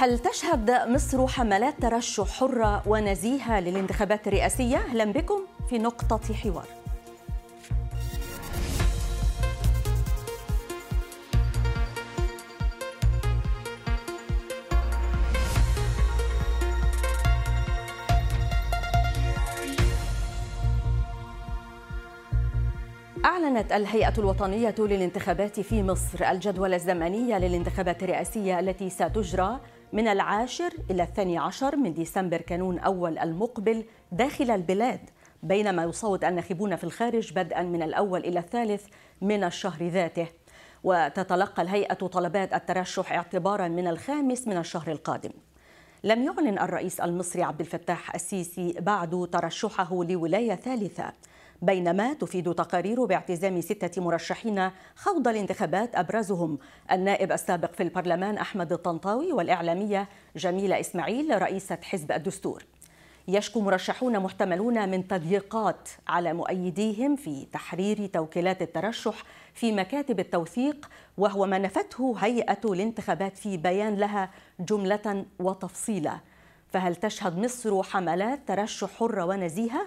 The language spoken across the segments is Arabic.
هل تشهد مصر حملات ترشح حرة ونزيهة للانتخابات الرئاسية؟ أهلا بكم في نقطة حوار أعلنت الهيئة الوطنية للانتخابات في مصر الجدول الزمني للانتخابات الرئاسية التي ستجرى من العاشر إلى الثاني عشر من ديسمبر كانون أول المقبل داخل البلاد بينما يصوت الناخبون في الخارج بدءا من الأول إلى الثالث من الشهر ذاته وتتلقى الهيئة طلبات الترشح اعتبارا من الخامس من الشهر القادم لم يعلن الرئيس المصري عبد الفتاح السيسي بعد ترشحه لولاية ثالثة بينما تفيد تقارير باعتزام ستة مرشحين خوض الانتخابات أبرزهم النائب السابق في البرلمان أحمد الطنطاوي والإعلامية جميلة إسماعيل رئيسة حزب الدستور يشكو مرشحون محتملون من تضييقات على مؤيديهم في تحرير توكيلات الترشح في مكاتب التوثيق وهو ما نفته هيئه الانتخابات في بيان لها جمله وتفصيلا فهل تشهد مصر حملات ترشح حره ونزيهه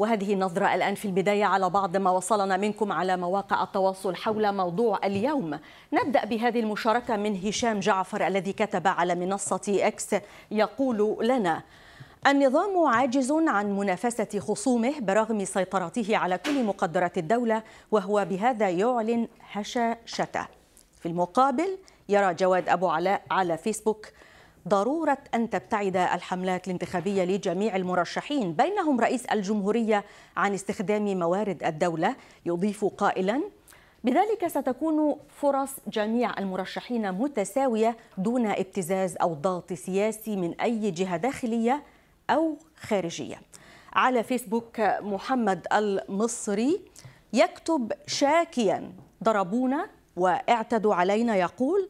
وهذه النظرة الآن في البداية على بعض ما وصلنا منكم على مواقع التواصل حول موضوع اليوم نبدأ بهذه المشاركة من هشام جعفر الذي كتب على منصة إكس يقول لنا النظام عاجز عن منافسة خصومه برغم سيطرته على كل مقدرات الدولة وهو بهذا يعلن هشاشته في المقابل يرى جواد أبو علاء على فيسبوك ضرورة أن تبتعد الحملات الانتخابية لجميع المرشحين بينهم رئيس الجمهورية عن استخدام موارد الدولة يضيف قائلا بذلك ستكون فرص جميع المرشحين متساوية دون ابتزاز أو ضغط سياسي من أي جهة داخلية أو خارجية على فيسبوك محمد المصري يكتب شاكيا ضربونا واعتدوا علينا يقول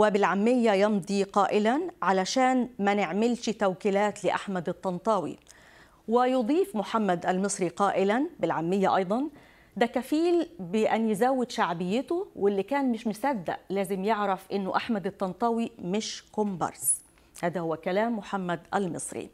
وبالعامية يمضي قائلا علشان ما نعملش توكيلات لأحمد الطنطاوي ويضيف محمد المصري قائلا بالعامية أيضا ده كفيل بأن يزود شعبيته واللي كان مش مصدق لازم يعرف أنه أحمد الطنطاوي مش كومبارس هذا هو كلام محمد المصري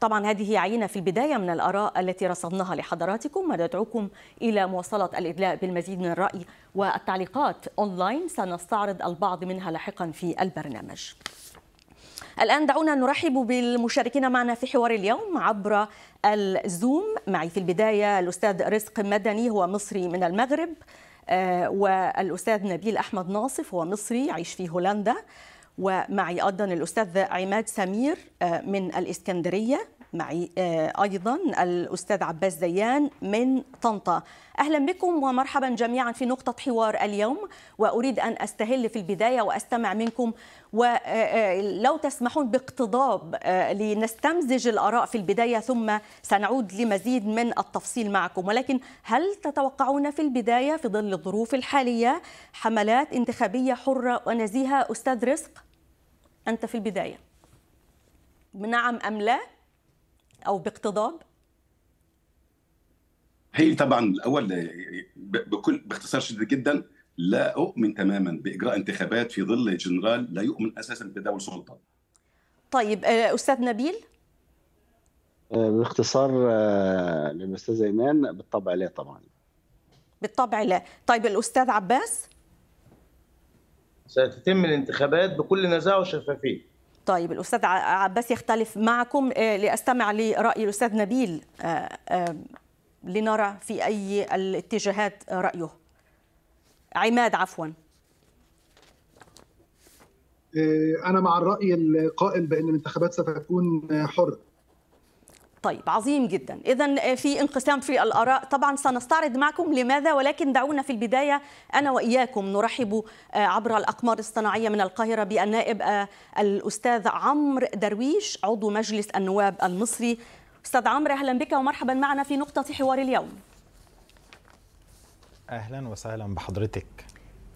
طبعا هذه عينة في البداية من الآراء التي رصدناها لحضراتكم وندعوكم إلى مواصلة الإدلاء بالمزيد من الرأي والتعليقات أونلاين سنستعرض البعض منها لاحقا في البرنامج الآن دعونا نرحب بالمشاركين معنا في حوار اليوم عبر الزوم معي في البداية الأستاذ رزق مدني هو مصري من المغرب آه، والأستاذ نبيل أحمد ناصف هو مصري يعيش في هولندا ومعي أيضا الأستاذ عماد سمير آه، من الإسكندرية معي آه، أيضا الأستاذ عباس زيان من طنطا أهلا بكم ومرحبا جميعا في نقطة حوار اليوم وأريد أن أستهل في البداية وأستمع منكم ولو آه، تسمحون باقتضاب لنستمزج الآراء في البداية ثم سنعود لمزيد من التفصيل معكم ولكن هل تتوقعون في البداية في ظل الظروف الحالية حملات انتخابية حرة ونزيهة أستاذ رزق؟ أنت في البداية بنعم أم لا أو باقتضاب هي طبعا الأول بكل باختصار شديد جدا لا أؤمن تماما بإجراء انتخابات في ظل جنرال لا يؤمن أساسا بتداول سلطة طيب آه، أستاذ نبيل آه، باختصار آه، للأستاذ إيمان بالطبع لا طبعا بالطبع لا طيب الأستاذ عباس ستتم الانتخابات بكل نزاهه وشفافيه. طيب الاستاذ عباس يختلف معكم آه، لاستمع لراي الاستاذ نبيل آه، آه، لنرى في اي الاتجاهات رايه. عماد عفوا. انا مع الراي القائل بان الانتخابات ستكون حره طيب عظيم جدا اذا آه، في انقسام في الاراء طبعا سنستعرض معكم لماذا ولكن دعونا في البدايه انا واياكم نرحب آه، عبر الاقمار الصناعيه من القاهره بالنائب آه، الاستاذ عمرو درويش عضو مجلس النواب المصري استاذ عمرو اهلا بك ومرحبا معنا في نقطه حوار اليوم اهلا وسهلا بحضرتك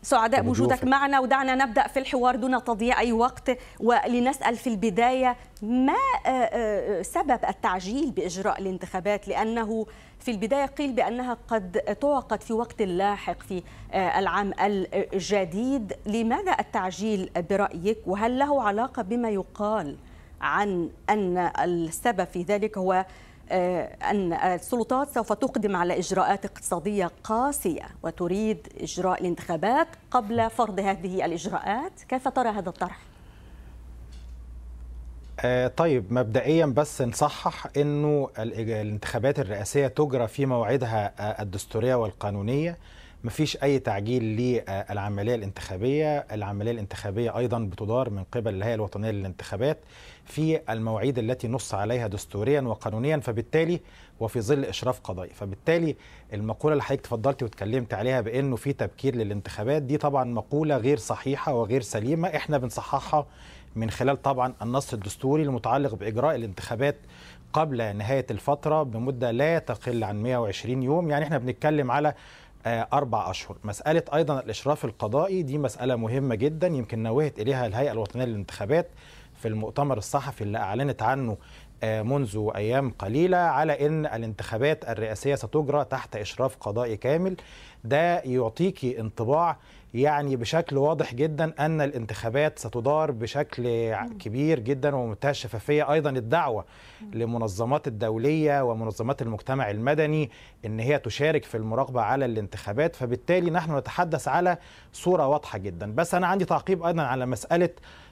سعداء بوجودك معنا ودعنا نبدا في الحوار دون تضييع اي وقت ولنسال في البدايه ما آه، آه، سبب التعجيل باجراء الانتخابات لانه في البدايه قيل بانها قد تعقد في وقت لاحق في آه، العام الجديد لماذا التعجيل برايك وهل له علاقه بما يقال عن ان السبب في ذلك هو آه، أن السلطات سوف تقدم على إجراءات اقتصادية قاسية وتريد إجراء الانتخابات قبل فرض هذه الإجراءات كيف ترى هذا الطرح؟ آه، طيب مبدئيا بس نصحح انه الانتخابات الرئاسيه تجرى في موعدها آه، الدستوريه والقانونيه مفيش اي تعجيل للعمليه الانتخابيه العمليه الانتخابيه ايضا بتدار من قبل الهيئه الوطنيه للانتخابات في المواعيد التي نص عليها دستوريا وقانونيا فبالتالي وفي ظل اشراف قضائي فبالتالي المقوله اللي حضرتك تفضلتي واتكلمت عليها بانه في تبكير للانتخابات دي طبعا مقوله غير صحيحه وغير سليمه احنا بنصححها من خلال طبعا النص الدستوري المتعلق باجراء الانتخابات قبل نهايه الفتره بمده لا تقل عن 120 يوم يعني احنا بنتكلم على آه، أربع أشهر مسألة أيضا الإشراف القضائي دي مسألة مهمة جدا يمكن نوهت إليها الهيئة الوطنية للانتخابات في المؤتمر الصحفي اللي أعلنت عنه آه، منذ أيام قليلة على أن الانتخابات الرئاسية ستجرى تحت إشراف قضائي كامل ده يعطيكي انطباع يعني بشكل واضح جدا أن الانتخابات ستدار بشكل كبير جدا ومنتهى الشفافية أيضا الدعوة لمنظمات الدولية ومنظمات المجتمع المدني أن هي تشارك في المراقبة على الانتخابات فبالتالي نحن نتحدث على صورة واضحة جدا بس أنا عندي تعقيب أيضا على مسألة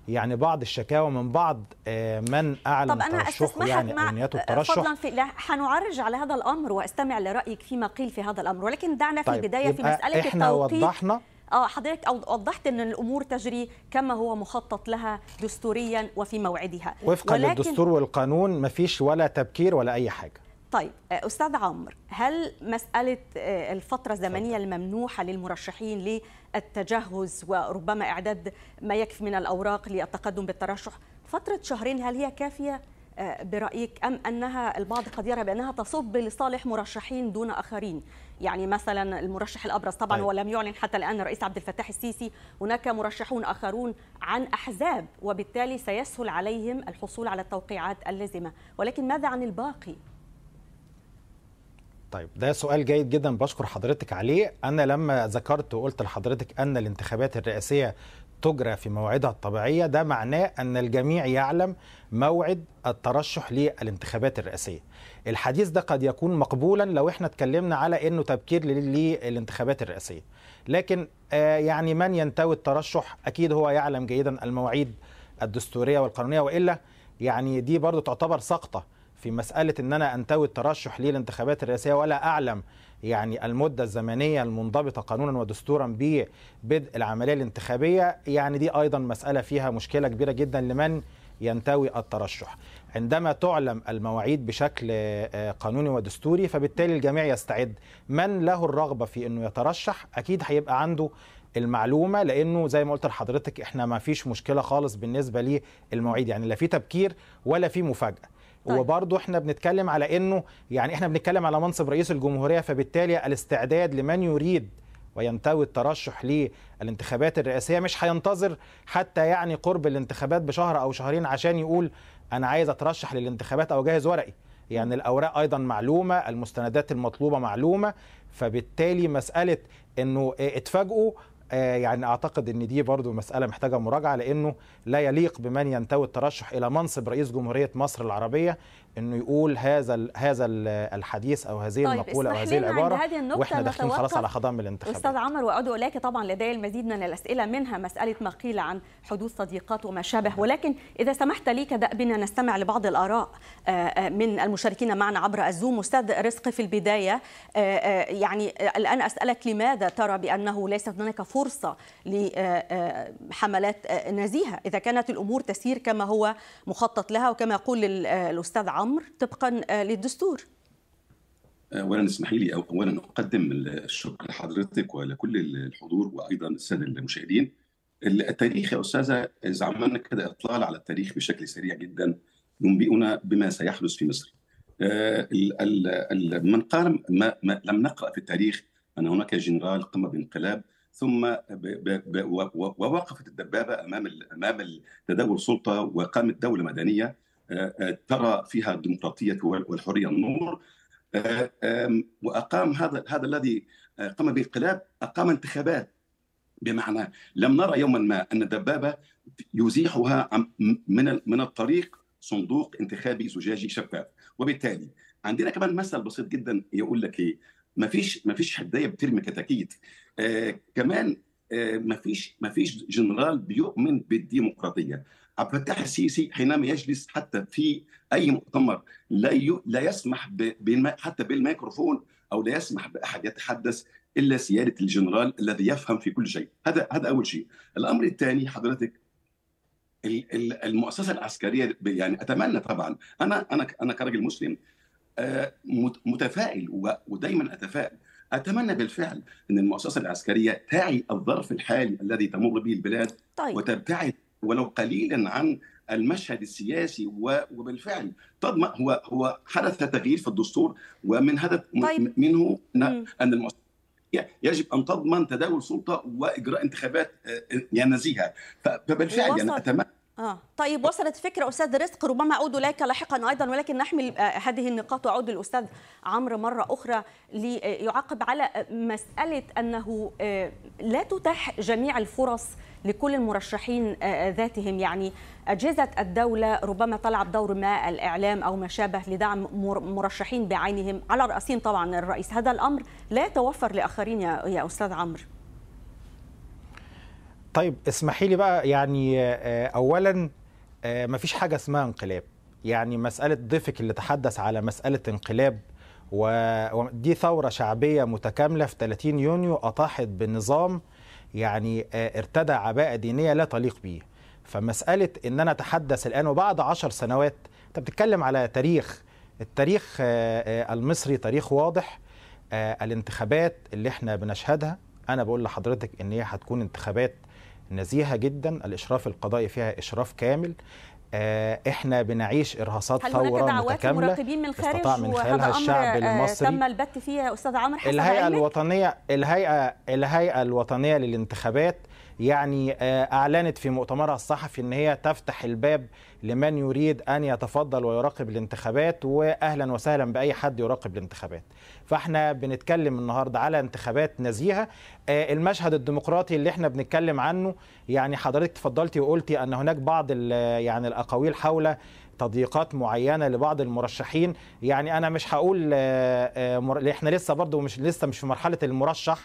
يعني بعض الشكاوى من بعض آه، من اعلن طب انا ترشحه يعني مع نيته آه، الترشح فضلا في حنعرج على هذا الامر واستمع لرايك فيما قيل في هذا الامر ولكن دعنا في طيب البدايه في مساله احنا وضحنا اه حضرتك وضحت ان الامور تجري كما هو مخطط لها دستوريا وفي موعدها وفقا للدستور والقانون مفيش ولا تبكير ولا اي حاجه طيب آه، استاذ عمرو هل مساله آه، الفتره الزمنيه الممنوحه للمرشحين للتجهز وربما اعداد ما يكفي من الاوراق للتقدم بالترشح فتره شهرين هل هي كافيه آه، برايك ام انها البعض قد يرى بانها تصب لصالح مرشحين دون اخرين يعني مثلا المرشح الابرز طبعا طيب. ولم يعلن حتى الان الرئيس عبد الفتاح السيسي هناك مرشحون اخرون عن احزاب وبالتالي سيسهل عليهم الحصول على التوقيعات اللازمه ولكن ماذا عن الباقي طيب ده سؤال جيد جدا بشكر حضرتك عليه انا لما ذكرت وقلت لحضرتك ان الانتخابات الرئاسيه تجرى في موعدها الطبيعيه ده معناه ان الجميع يعلم موعد الترشح للانتخابات الرئاسيه الحديث ده قد يكون مقبولا لو احنا اتكلمنا على انه تبكير للانتخابات الرئاسيه لكن آه، يعني من ينتوي الترشح اكيد هو يعلم جيدا المواعيد الدستوريه والقانونيه والا يعني دي برضو تعتبر سقطه في مساله ان انا انتوي الترشح للانتخابات الانتخابات الرئاسيه ولا اعلم يعني المده الزمنيه المنضبطه قانونا ودستورا ببدء العمليه الانتخابيه يعني دي ايضا مساله فيها مشكله كبيره جدا لمن ينتوي الترشح عندما تعلم المواعيد بشكل آه، قانوني ودستوري فبالتالي الجميع يستعد من له الرغبه في انه يترشح اكيد هيبقى عنده المعلومه لانه زي ما قلت لحضرتك احنا ما فيش مشكله خالص بالنسبه للمواعيد يعني لا في تبكير ولا في مفاجاه طيب. وبرضه احنا بنتكلم على انه يعني احنا بنتكلم على منصب رئيس الجمهوريه فبالتالي الاستعداد لمن يريد وينتوي الترشح للانتخابات الرئاسيه مش هينتظر حتى يعني قرب الانتخابات بشهر او شهرين عشان يقول انا عايز اترشح للانتخابات او اجهز ورقي يعني الاوراق ايضا معلومه المستندات المطلوبه معلومه فبالتالي مساله انه اتفاجئوا آه، يعني اعتقد ان دي برضو مساله محتاجه مراجعه لانه لا يليق بمن ينتوي الترشح الى منصب رئيس جمهوريه مصر العربيه انه يقول هذا هذا الحديث او هذه طيب المقوله او هذه العباره عند هذه النقطة واحنا داخلين خلاص على خضم الانتخابات استاذ عمر واعود اليك طبعا لدي المزيد من الاسئله منها مساله ما قيل عن حدوث صديقات وما شابه ولكن اذا سمحت لي كدأبنا نستمع لبعض الاراء آه، آه، من المشاركين معنا عبر الزوم استاذ رزق في البدايه آه، يعني الان اسالك لماذا ترى بانه ليست هناك فرصه لحملات نزيهه اذا كانت الامور تسير كما هو مخطط لها وكما يقول الاستاذ عمر الامر طبقا آه، للدستور آه، اولا اسمحي لي اولا اقدم الشكر لحضرتك ولكل الحضور وايضا الساده المشاهدين التاريخ يا استاذه اذا عملنا كده اطلال على التاريخ بشكل سريع جدا ينبئنا بما سيحدث في مصر آه، من قال ما, ما لم نقرا في التاريخ ان هناك جنرال قام بانقلاب ثم ووقفت الدبابه امام امام تداول السلطه وقامت دوله مدنيه آه، آه، ترى فيها الديمقراطيه والحريه النور آه، واقام هذا هذا الذي قام بانقلاب اقام انتخابات بمعنى لم نرى يوما ما ان دبابه يزيحها من من الطريق صندوق انتخابي زجاجي شفاف وبالتالي عندنا كمان مثل بسيط جدا يقول لك ايه ما فيش ما فيش حدايه بترمي كتاكيت كمان ما فيش ما فيش جنرال بيؤمن بالديمقراطيه عبد الفتاح السيسي حينما يجلس حتى في اي مؤتمر لا لا يسمح حتى بالميكروفون او لا يسمح باحد يتحدث الا سياده الجنرال الذي يفهم في كل شيء، هذا هذا اول شيء. الامر الثاني حضرتك المؤسسه العسكريه يعني اتمنى طبعا انا انا انا كراجل مسلم آه، متفائل ودايما اتفائل اتمنى بالفعل ان المؤسسه العسكريه تعي الظرف الحالي الذي تمر به البلاد طيب. وتبتعد ولو قليلا عن المشهد السياسي وبالفعل تضمن هو هو حدث تغيير في الدستور ومن هدف طيب. منه ان المؤسسه يجب ان تضمن تداول سلطه واجراء انتخابات آه، آه، يعني نزيهه فبالفعل يعني اتمنى آه. طيب وصلت فكرة أستاذ رزق ربما أعود إليك لاحقا أيضا ولكن نحمل آه، هذه النقاط وأعود للأستاذ عمرو مرة أخرى ليعاقب على مسألة أنه لا تتاح جميع الفرص لكل المرشحين آه، آه، ذاتهم يعني أجهزة الدولة ربما تلعب دور ما الإعلام أو ما شابه لدعم مرشحين بعينهم على رأسهم طبعا الرئيس هذا الأمر لا يتوفر لآخرين يا أستاذ عمرو طيب اسمحي لي بقى يعني آه، أولا ما فيش حاجة اسمها انقلاب يعني مسألة ضيفك اللي تحدث على مسألة انقلاب ودي ثورة شعبية متكاملة في 30 يونيو أطاحت بنظام يعني آه، ارتدى عباءة دينية لا تليق به فمسألة أن أنا أتحدث الآن وبعد عشر سنوات أنت بتتكلم على تاريخ التاريخ آه، آه، المصري تاريخ واضح الانتخابات اللي احنا بنشهدها أنا بقول لحضرتك أن هي هتكون انتخابات نزيهة جدا الإشراف القضائي فيها إشراف كامل آه، احنا بنعيش ارهاصات ثوره متكامله مراقبين من الخارج استطاع من خلالها الشعب آه، المصري تم البت فيها يا استاذ عمرو الهيئه علمك. الوطنيه الهيئه الهيئه الوطنيه للانتخابات يعني آه، أعلنت في مؤتمرها الصحفي أن هي تفتح الباب لمن يريد أن يتفضل ويراقب الانتخابات وأهلا وسهلا بأي حد يراقب الانتخابات فاحنا بنتكلم النهاردة على انتخابات نزيهة آه، المشهد الديمقراطي اللي احنا بنتكلم عنه يعني حضرتك تفضلتي وقلتي أن هناك بعض يعني الأقاويل حول تضييقات معينه لبعض المرشحين يعني انا مش هقول آه، احنا لسه برضو مش لسه مش في مرحله المرشح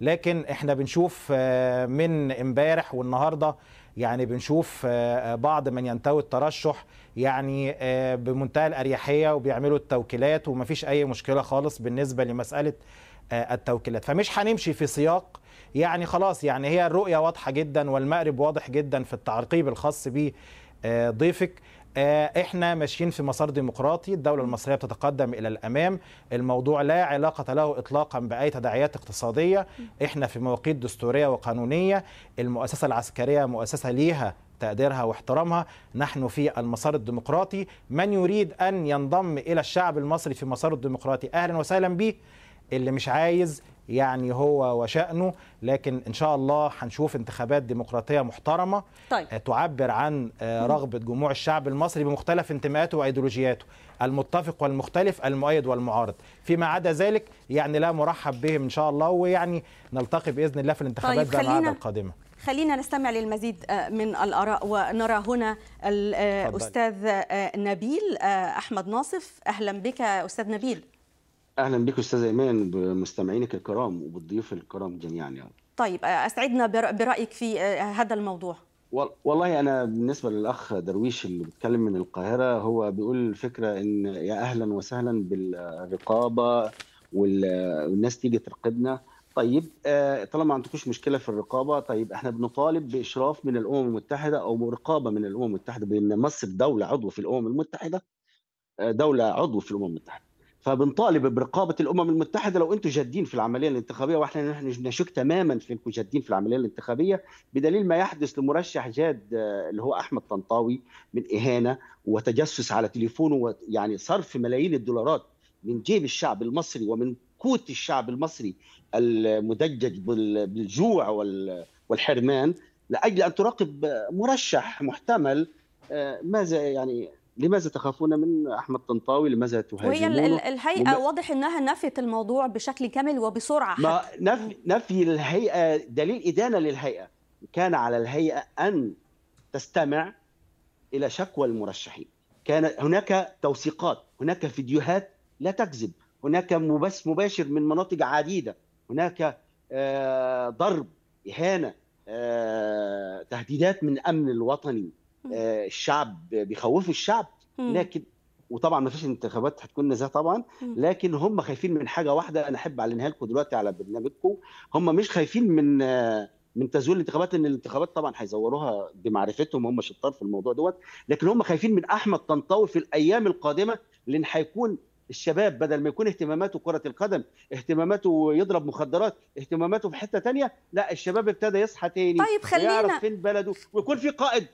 لكن احنا بنشوف آه، من امبارح والنهارده يعني بنشوف آه، آه، بعض من ينتوي الترشح يعني بمنتهى الاريحيه وبيعملوا التوكيلات ومفيش اي مشكله خالص بالنسبه لمساله التوكيلات فمش هنمشي في سياق يعني خلاص يعني هي الرؤيه واضحه جدا والمأرب واضح جدا في التعقيب الخاص بضيفك آه، احنا ماشيين في مسار ديمقراطي الدولة المصرية بتتقدم إلى الأمام الموضوع لا علاقة له إطلاقا بأي تداعيات اقتصادية احنا في مواقيت دستورية وقانونية المؤسسة العسكرية مؤسسة ليها تقديرها واحترامها نحن في المسار الديمقراطي من يريد أن ينضم إلى الشعب المصري في مسار الديمقراطي أهلا وسهلا به اللي مش عايز يعني هو وشأنه لكن إن شاء الله هنشوف انتخابات ديمقراطية محترمة طيب. آه، تعبر عن آه، رغبة جموع الشعب المصري بمختلف انتماءاته وأيديولوجياته المتفق والمختلف المؤيد والمعارض فيما عدا ذلك يعني لا مرحب بهم إن شاء الله ويعني نلتقي بإذن الله في الانتخابات طيب خلينا... القادمة خلينا نستمع للمزيد آه، من الآراء ونرى هنا الأستاذ نبيل أحمد ناصف أهلا بك أستاذ نبيل اهلا بك استاذ ايمان بمستمعينك الكرام وبالضيوف الكرام جميعا يعني. طيب اسعدنا برايك في هذا الموضوع والله انا بالنسبه للاخ درويش اللي بيتكلم من القاهره هو بيقول الفكره ان يا اهلا وسهلا بالرقابه والناس تيجي ترقبنا طيب طالما ما عندكوش مشكله في الرقابه طيب احنا بنطالب باشراف من الامم المتحده او رقابه من الامم المتحده بان مصر دوله عضو في الامم المتحده دوله عضو في الامم المتحده فبنطالب برقابه الامم المتحده لو انتم جادين في العمليه الانتخابيه واحنا نحن نشك تماما في انكم جادين في العمليه الانتخابيه بدليل ما يحدث لمرشح جاد آه، اللي هو احمد طنطاوي من اهانه وتجسس على تليفونه يعني صرف ملايين الدولارات من جيب الشعب المصري ومن قوت الشعب المصري المدجج بالجوع والحرمان لاجل ان تراقب مرشح محتمل آه، ماذا يعني لماذا تخافون من احمد طنطاوي لماذا تهاجمونه وهي الهيئه وما... واضح انها نفت الموضوع بشكل كامل وبسرعه ما نفي نفي الهيئه دليل ادانه للهيئه كان على الهيئه ان تستمع الى شكوى المرشحين كان هناك توثيقات هناك فيديوهات لا تكذب هناك مبس مباشر من مناطق عديده هناك آه، ضرب اهانه آه، تهديدات من امن الوطني آه، الشعب بيخوفوا الشعب لكن وطبعا ما فيش انتخابات هتكون نزاهه طبعا لكن هم خايفين من حاجه واحده انا احب اعلنها لكم دلوقتي على برنامجكم هم مش خايفين من آه، من تزوير الانتخابات ان الانتخابات طبعا هيزوروها بمعرفتهم هم شطار في الموضوع دوت لكن هم خايفين من احمد طنطاوي في الايام القادمه لان هيكون الشباب بدل ما يكون اهتماماته كرة القدم اهتماماته يضرب مخدرات اهتماماته في حتة تانية لا الشباب ابتدى يصحى تاني طيب خلينا ويعرف فين بلده ويكون في قائد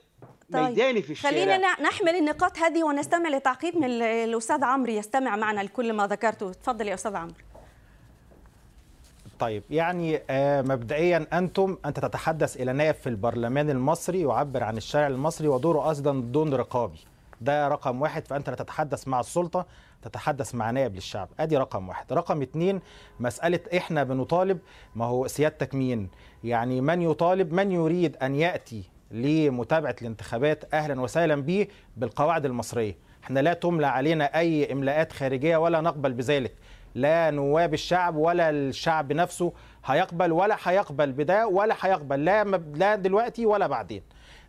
طيب. ميداني في الشارع خلينا نحمل النقاط هذه ونستمع لتعقيب من الاستاذ عمرو يستمع معنا لكل ما ذكرته تفضل يا استاذ عمرو طيب يعني آه، مبدئيا انتم انت تتحدث الى نائب في البرلمان المصري يعبر عن الشارع المصري ودوره اصلا دون رقابي ده رقم واحد فانت لا تتحدث مع السلطه تتحدث مع نائب للشعب ادي رقم واحد رقم اثنين مساله احنا بنطالب ما هو سيادتك مين يعني من يطالب من يريد ان ياتي لمتابعه الانتخابات اهلا وسهلا به بالقواعد المصريه احنا لا تملى علينا اي املاءات خارجيه ولا نقبل بذلك لا نواب الشعب ولا الشعب نفسه هيقبل ولا هيقبل بده ولا هيقبل لا لا دلوقتي ولا بعدين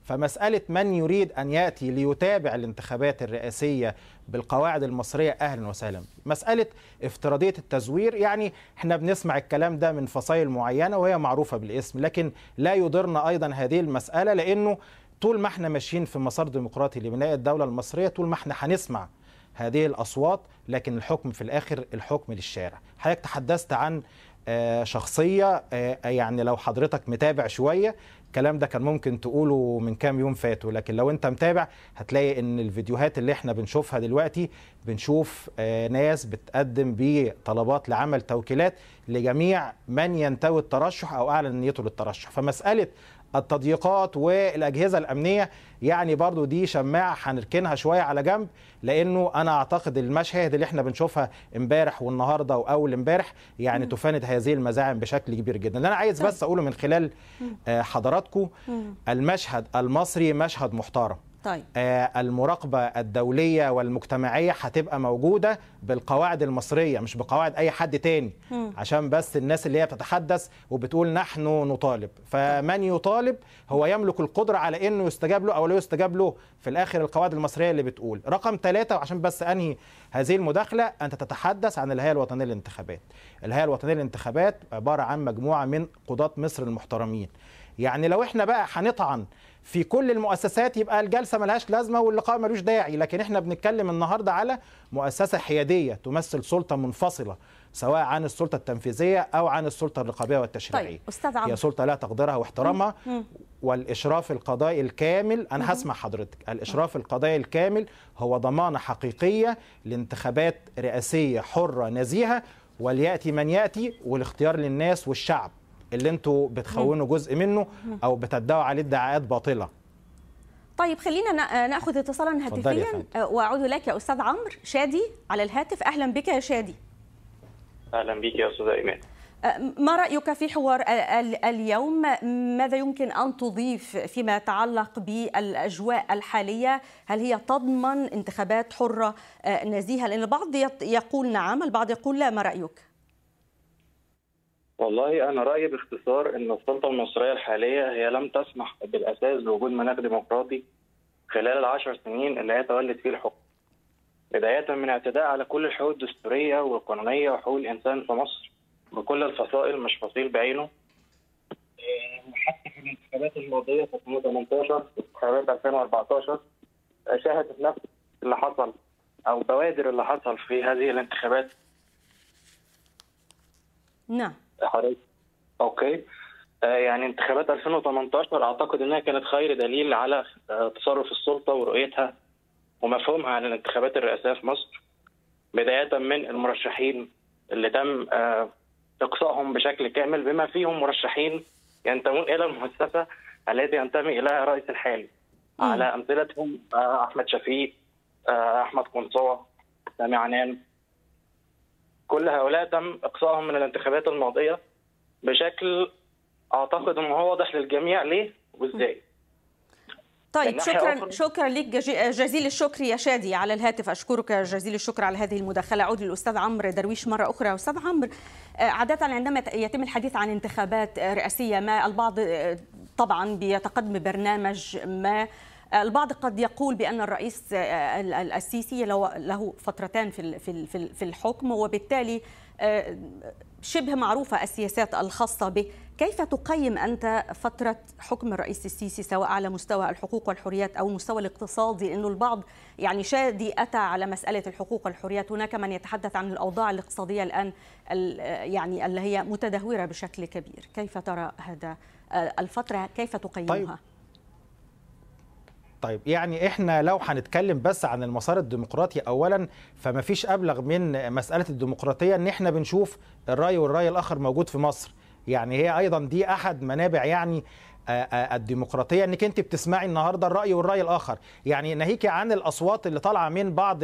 فمسألة من يريد أن يأتي ليتابع الانتخابات الرئاسية بالقواعد المصرية أهلا وسهلا مسألة افتراضية التزوير يعني احنا بنسمع الكلام ده من فصائل معينة وهي معروفة بالاسم لكن لا يضرنا أيضا هذه المسألة لأنه طول ما احنا ماشيين في مسار ديمقراطي لبناء الدولة المصرية طول ما احنا هنسمع هذه الأصوات لكن الحكم في الآخر الحكم للشارع حضرتك تحدثت عن آه، شخصية آه، يعني لو حضرتك متابع شوية الكلام ده كان ممكن تقوله من كام يوم فاتوا لكن لو انت متابع هتلاقي ان الفيديوهات اللي احنا بنشوفها دلوقتي بنشوف آه، ناس بتقدم بطلبات لعمل توكيلات لجميع من ينتوي الترشح او اعلن نيته للترشح فمساله التضييقات والاجهزه الامنيه يعني برضو دي شماعه هنركنها شويه على جنب لانه انا اعتقد المشاهد اللي احنا بنشوفها امبارح والنهارده واول امبارح يعني تفاند هذه المزاعم بشكل كبير جدا اللي انا عايز بس اقوله من خلال آه، حضراتكم المشهد المصري مشهد محترم طيب. آه، المراقبة الدولية والمجتمعية هتبقى موجودة بالقواعد المصرية مش بقواعد أي حد تاني م. عشان بس الناس اللي هي بتتحدث وبتقول نحن نطالب فمن يطالب هو يملك القدرة على أنه يستجاب له أو لا يستجاب له في الآخر القواعد المصرية اللي بتقول رقم ثلاثة وعشان بس أنهي هذه المداخلة أنت تتحدث عن الهيئة الوطنية للانتخابات الهيئة الوطنية للانتخابات عبارة عن مجموعة من قضاة مصر المحترمين يعني لو احنا بقى هنطعن في كل المؤسسات يبقى الجلسه ملهاش لازمه واللقاء ملوش داعي لكن احنا بنتكلم النهارده على مؤسسه حياديه تمثل سلطه منفصله سواء عن السلطه التنفيذيه او عن السلطه الرقابيه والتشريعيه طيب. أستاذ عمرو هي سلطه لا تقديرها واحترامها والاشراف القضائي الكامل انا هسمع حضرتك الاشراف القضائي الكامل هو ضمانه حقيقيه لانتخابات رئاسيه حره نزيهه ولياتي من ياتي والاختيار للناس والشعب اللي انتوا بتخونوا جزء منه او بتدعوا عليه ادعاءات باطله طيب خلينا ناخذ اتصالا هاتفيا أه، واعود لك يا استاذ عمرو شادي على الهاتف اهلا بك يا شادي اهلا بك يا استاذه ايمان أه، ما رايك في حوار اليوم ماذا يمكن ان تضيف فيما يتعلق بالاجواء الحاليه هل هي تضمن انتخابات حره أه، نزيهه لان البعض يقول نعم البعض يقول لا ما رايك والله انا رايي باختصار ان السلطه المصريه الحاليه هي لم تسمح بالاساس بوجود مناخ ديمقراطي خلال العشر سنين اللي هي تولت فيه الحكم. بدايه من اعتداء على كل الحقوق الدستوريه والقانونيه وحقوق الانسان في مصر بكل الفصائل مش فصيل بعينه. آه، حتى في الانتخابات الماضيه في 2018 وانتخابات 2014 شهدت نفس اللي حصل او بوادر اللي حصل في هذه الانتخابات. نعم. حضرتك اوكي آه، يعني انتخابات 2018 اعتقد انها كانت خير دليل على آه، تصرف السلطه ورؤيتها ومفهومها عن الانتخابات الرئاسيه في مصر بدايه من المرشحين اللي تم آه، اقصائهم بشكل كامل بما فيهم مرشحين ينتمون الى المؤسسه التي ينتمي اليها الرئيس الحالي على امثلتهم احمد شفيق احمد قنصوه سامي عنان كل هؤلاء تم إقصائهم من الانتخابات الماضية بشكل أعتقد أنه هو واضح للجميع ليه وإزاي طيب شكرا شكرا لك جزيل الشكر يا شادي على الهاتف اشكرك جزيل الشكر على هذه المداخله اعود للاستاذ عمرو درويش مره اخرى استاذ عمرو آه، عاده عندما يتم الحديث عن انتخابات آه، رئاسيه ما البعض آه، طبعا بيتقدم برنامج ما البعض قد يقول بأن الرئيس آه، السيسي له فترتان في الحكم وبالتالي آه، شبه معروفة السياسات الخاصة به كيف تقيم أنت فترة حكم الرئيس السيسي سواء على مستوى الحقوق والحريات أو المستوى الاقتصادي لأنه البعض يعني شادي أتى على مسألة الحقوق والحريات هناك من يتحدث عن الأوضاع الاقتصادية الآن يعني اللي هي متدهورة بشكل كبير كيف ترى هذا آه، الفترة كيف تقيمها؟ طيب. طيب يعني احنا لو هنتكلم بس عن المسار الديمقراطي اولا فما فيش ابلغ من مساله الديمقراطيه ان احنا بنشوف الراي والراي الاخر موجود في مصر يعني هي ايضا دي احد منابع يعني الديمقراطيه انك انت بتسمعي النهارده الراي والراي الاخر يعني ناهيك عن الاصوات اللي طالعه من بعض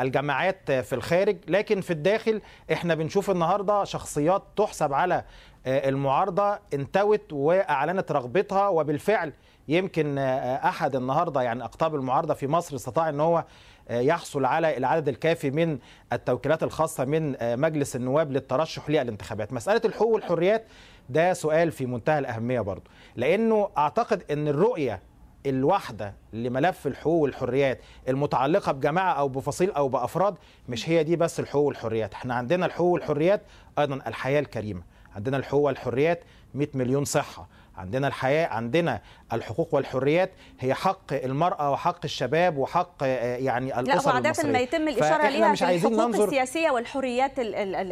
الجماعات في الخارج لكن في الداخل احنا بنشوف النهارده شخصيات تحسب على المعارضه انتوت واعلنت رغبتها وبالفعل يمكن آه، آه، احد النهارده يعني اقطاب المعارضه في مصر استطاع ان هو آه، يحصل على العدد الكافي من التوكيلات الخاصه من مجلس النواب للترشح للانتخابات مساله الحقوق والحريات ده سؤال في منتهى الاهميه برضه لانه اعتقد ان الرؤيه الواحده لملف الحقوق والحريات المتعلقه بجماعه او بفصيل او بافراد مش هي دي بس الحقوق والحريات احنا عندنا الحقوق والحريات ايضا الحياه الكريمه عندنا الحقوق والحريات 100 مليون صحه عندنا الحياة عندنا الحقوق والحريات هي حق المرأة وحق الشباب وحق آه، يعني الأسر لا وعادة ما يتم الإشارة إليها مش في الحقوق ننظر... السياسية والحريات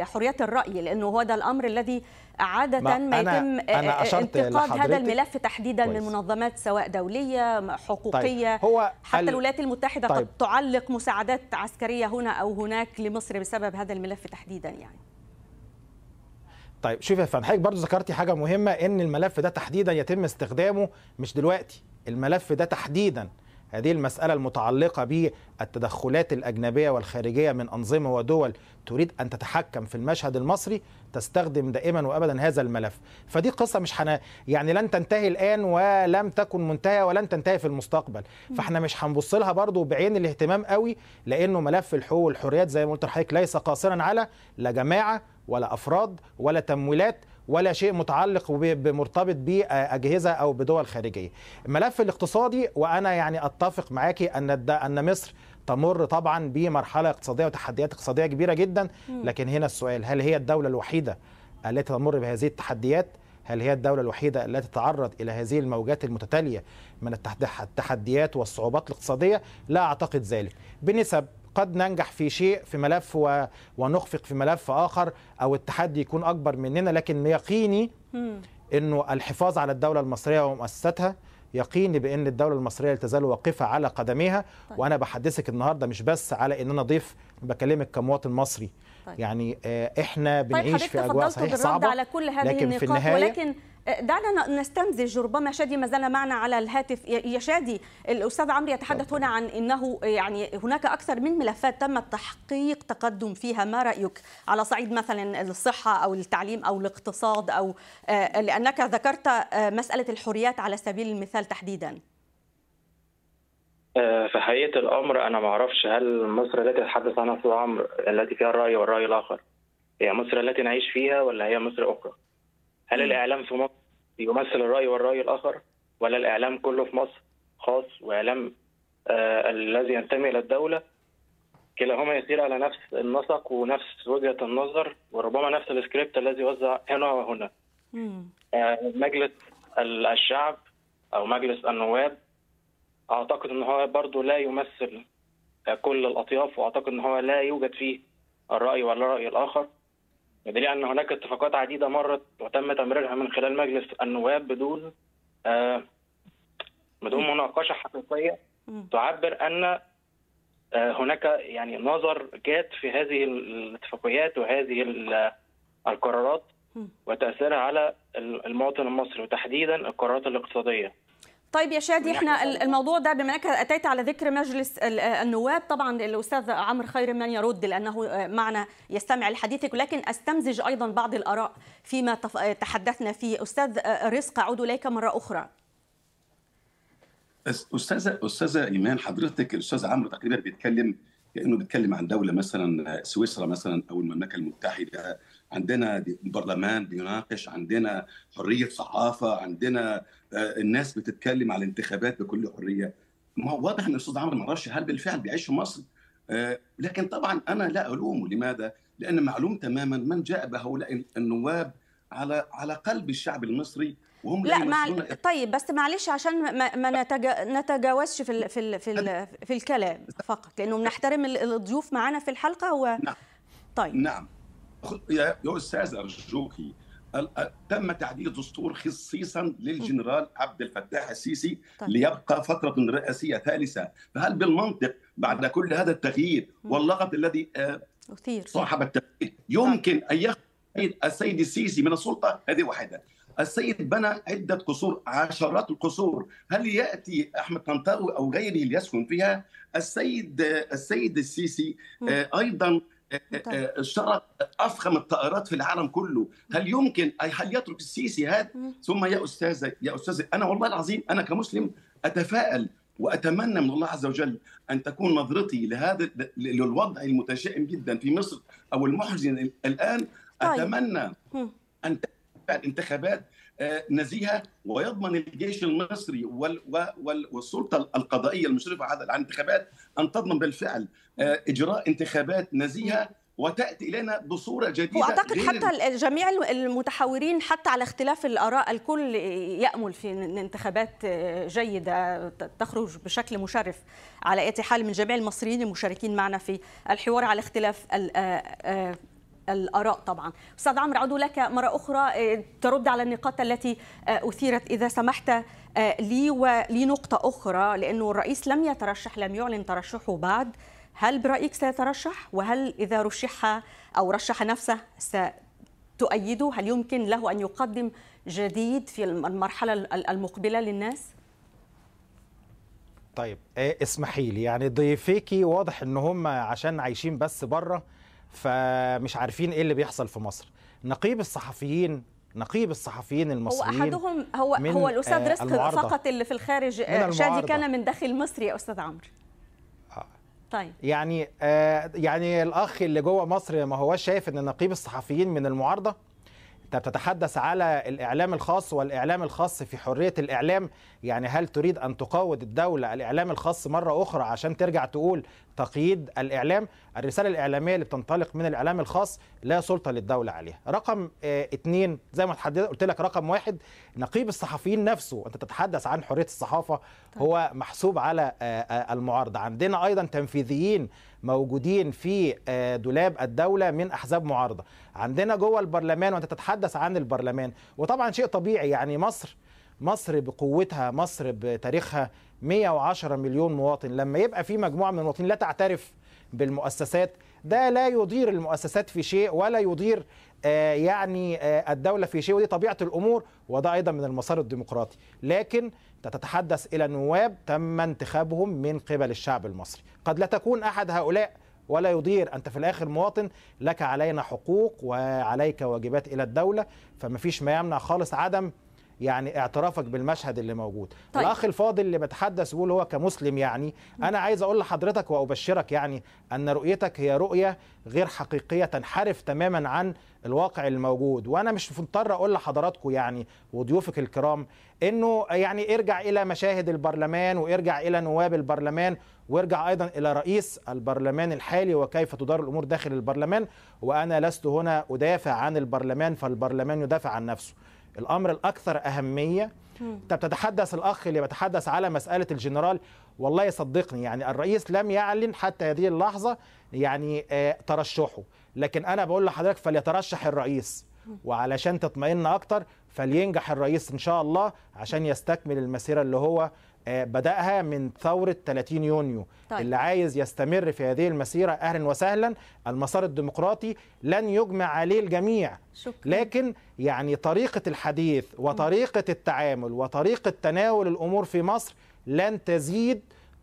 حريات الرأي لأنه هو ده الأمر الذي عادة ما, ما يتم آه، أنا آه، انتقاد هذا الملف تحديدا كويس. من منظمات سواء دولية حقوقية طيب. هو حتى ال... الولايات المتحدة طيب. قد تعلق مساعدات عسكرية هنا أو هناك لمصر بسبب هذا الملف تحديدا يعني طيب شوف يا فندم حضرتك برضه ذكرتي حاجه مهمه ان الملف ده تحديدا يتم استخدامه مش دلوقتي الملف ده تحديدا هذه المسألة المتعلقة بالتدخلات الأجنبية والخارجية من أنظمة ودول تريد أن تتحكم في المشهد المصري تستخدم دائما وأبدا هذا الملف فدي قصة مش حنا يعني لن تنتهي الآن ولم تكن منتهيه ولن تنتهي في المستقبل فاحنا مش هنبص لها برضه بعين الاهتمام قوي لأنه ملف الحقوق والحريات زي ما قلت لحضرتك ليس قاصرا على لا جماعة ولا افراد ولا تمويلات ولا شيء متعلق بمرتبط باجهزه او بدول خارجيه. الملف الاقتصادي وانا يعني اتفق معاكي ان ان مصر تمر طبعا بمرحله اقتصاديه وتحديات اقتصاديه كبيره جدا لكن هنا السؤال هل هي الدوله الوحيده التي تمر بهذه التحديات؟ هل هي الدولة الوحيدة التي تتعرض إلى هذه الموجات المتتالية من التحديات والصعوبات الاقتصادية؟ لا أعتقد ذلك بنسب قد ننجح في شيء في ملف ونخفق في ملف اخر او التحدي يكون اكبر مننا لكن يقيني انه الحفاظ على الدوله المصريه ومؤسستها يقيني بان الدوله المصريه لا تزال واقفه على قدميها طيب. وانا بحدثك النهارده مش بس على ان انا ضيف بكلمك كمواطن مصري طيب. يعني آه، احنا طيب، بنعيش طيب في اجواء صحيح صعبه على كل هذه لكن في النهايه ولكن أه، دعنا نستمزج ربما شادي ما زال معنا على الهاتف يا شادي الاستاذ عمرو يتحدث هنا عن انه يعني هناك اكثر من ملفات تم التحقيق تقدم فيها ما رايك على صعيد مثلا الصحه او التعليم او الاقتصاد او أه، لانك ذكرت أه، مساله الحريات على سبيل المثال تحديدا في حقيقه الامر انا ما اعرفش هل مصر التي تتحدث عنها استاذ عمرو التي فيها الراي والراي الاخر هي مصر التي نعيش فيها ولا هي مصر اخرى؟ هل الاعلام في مصر يمثل الرأي والرأي الآخر ولا الإعلام كله في مصر خاص وإعلام آه الذي ينتمي إلى الدولة كلاهما يسير على نفس النسق ونفس وجهة النظر وربما نفس السكريبت الذي يوزع هنا وهنا آه مجلس الشعب أو مجلس النواب أعتقد أن هو برضه لا يمثل كل الأطياف وأعتقد أن هو لا يوجد فيه الرأي ولا الرأي الآخر بدليل أن هناك اتفاقات عديدة مرت وتم تمريرها من خلال مجلس النواب بدون آه بدون مناقشة حقيقية تعبر أن آه، هناك يعني نظر جاد في هذه الاتفاقيات وهذه القرارات وتأثيرها على المواطن المصري وتحديدا القرارات الاقتصادية طيب يا شادي احنا الموضوع ده بما انك اتيت على ذكر مجلس النواب طبعا الاستاذ عمرو خير من يرد لانه آه، معنا يستمع لحديثك ولكن استمزج ايضا بعض الاراء فيما آه، تحدثنا فيه استاذ آه، رزق اعود اليك مره اخرى استاذه استاذه ايمان حضرتك الاستاذ عمرو تقريبا بيتكلم كانه بيتكلم عن دوله مثلا سويسرا مثلا او المملكه المتحده عندنا برلمان بيناقش عندنا حريه صحافه عندنا الناس بتتكلم على الانتخابات بكل حريه ما هو واضح ان الاستاذ عمرو معرفش هل بالفعل بيعيش في مصر آه، لكن طبعا انا لا الومه لماذا؟ لان معلوم تماما من جاء بهؤلاء النواب على على قلب الشعب المصري وهم لا مع... طيب بس معلش عشان ما, ما نتج... نتجاوزش في ال... في ال... في, ال... في الكلام فقط لانه بنحترم الضيوف معانا في الحلقه و... نعم. طيب نعم يا استاذ ارجوكي تم تعديل دستور خصيصا للجنرال عبد الفتاح السيسي طيب. ليبقى فتره رئاسيه ثالثه فهل بالمنطق بعد كل هذا التغيير واللغط الذي آه، صاحب التغيير يمكن طيب. ان يخرج السيد السيسي من السلطه هذه واحده السيد بنى عدة قصور عشرات القصور هل يأتي أحمد طنطاوي أو غيره ليسكن فيها السيد آه، السيد السيسي آه، أيضا آه، آه، آه، شرد افخم الطائرات في العالم كله هل يمكن هل يترك السيسي هذا ثم يا استاذه يا استاذه انا والله العظيم انا كمسلم اتفائل واتمنى من الله عز وجل ان تكون نظرتي لهذا للوضع المتشائم جدا في مصر او المحزن الان طيب. اتمنى ان الانتخابات نزيهه ويضمن الجيش المصري والسلطه القضائيه المشرفه على الانتخابات ان تضمن بالفعل آه، اجراء انتخابات نزيهه وتاتي الينا بصوره جديده واعتقد حتى جميع المتحورين حتى على اختلاف الاراء الكل يامل في انتخابات آه، جيده تخرج بشكل مشرف على اي حال من جميع المصريين المشاركين معنا في الحوار على اختلاف آه، الآراء طبعا أستاذ عمرو عدو لك مرة أخرى آه، ترد على النقاط التي آه، أثيرت إذا سمحت آه، لي ولنقطة أخرى لأنه الرئيس لم يترشح لم يعلن ترشحه بعد هل برأيك سيترشح وهل إذا رشح أو رشح نفسه ستؤيده هل يمكن له أن يقدم جديد في المرحلة المقبلة للناس؟ طيب اسمحي لي يعني ضيفيكي واضح ان هم عشان عايشين بس بره فمش عارفين ايه اللي بيحصل في مصر نقيب الصحفيين نقيب الصحفيين المصريين هو احدهم هو هو الاستاذ آه، رزق فقط اللي في الخارج آه، شادي كان من داخل مصر يا استاذ عمرو آه. طيب يعني آه يعني الاخ اللي جوه مصر ما هو شايف ان نقيب الصحفيين من المعارضه بتتحدث على الاعلام الخاص والاعلام الخاص في حريه الاعلام يعني هل تريد ان تقود الدوله الاعلام الخاص مره اخرى عشان ترجع تقول تقييد الاعلام الرساله الاعلاميه اللي بتنطلق من الاعلام الخاص لا سلطه للدوله عليها رقم اثنين آه، زي ما قلت لك رقم واحد نقيب الصحفيين نفسه انت تتحدث عن حريه الصحافه هو محسوب على آه، آه، المعارضه عندنا ايضا تنفيذيين موجودين في آه، دولاب الدولة من أحزاب معارضة عندنا جوه البرلمان وأنت تتحدث عن البرلمان وطبعا شيء طبيعي يعني مصر مصر بقوتها مصر بتاريخها 110 مليون مواطن لما يبقى في مجموعة من المواطنين لا تعترف بالمؤسسات ده لا يضير المؤسسات في شيء ولا يضير آه، يعني آه، الدولة في شيء ودي طبيعة الأمور وده أيضا من المسار الديمقراطي لكن تتحدث إلى نواب تم انتخابهم من قبل الشعب المصري قد لا تكون أحد هؤلاء ولا يضير أنت في الآخر مواطن لك علينا حقوق وعليك واجبات إلى الدولة فما فيش ما يمنع خالص عدم يعني اعترافك بالمشهد اللي موجود طيب. الاخ الفاضل اللي بتحدث بيقول هو كمسلم يعني انا عايز اقول لحضرتك وابشرك يعني ان رؤيتك هي رؤيه غير حقيقيه تنحرف تماما عن الواقع الموجود وانا مش مضطر اقول لحضراتكم يعني وضيوفك الكرام انه يعني ارجع الى مشاهد البرلمان وارجع الى نواب البرلمان وارجع ايضا الى رئيس البرلمان الحالي وكيف تدار الامور داخل البرلمان وانا لست هنا ادافع عن البرلمان فالبرلمان يدافع عن نفسه الامر الاكثر اهميه انت بتتحدث الاخ اللي بتحدث على مساله الجنرال والله صدقني يعني الرئيس لم يعلن حتى هذه اللحظه يعني آه، ترشحه لكن انا بقول لحضرتك فليترشح الرئيس وعلشان تطمئن اكتر فلينجح الرئيس ان شاء الله عشان يستكمل المسيره اللي هو آه، بدأها من ثورة 30 يونيو طيب. اللي عايز يستمر في هذه المسيرة أهلا وسهلا المسار الديمقراطي لن يجمع عليه الجميع شكرا. لكن يعني طريقة الحديث وطريقة التعامل وطريقة تناول الأمور في مصر لن تزيد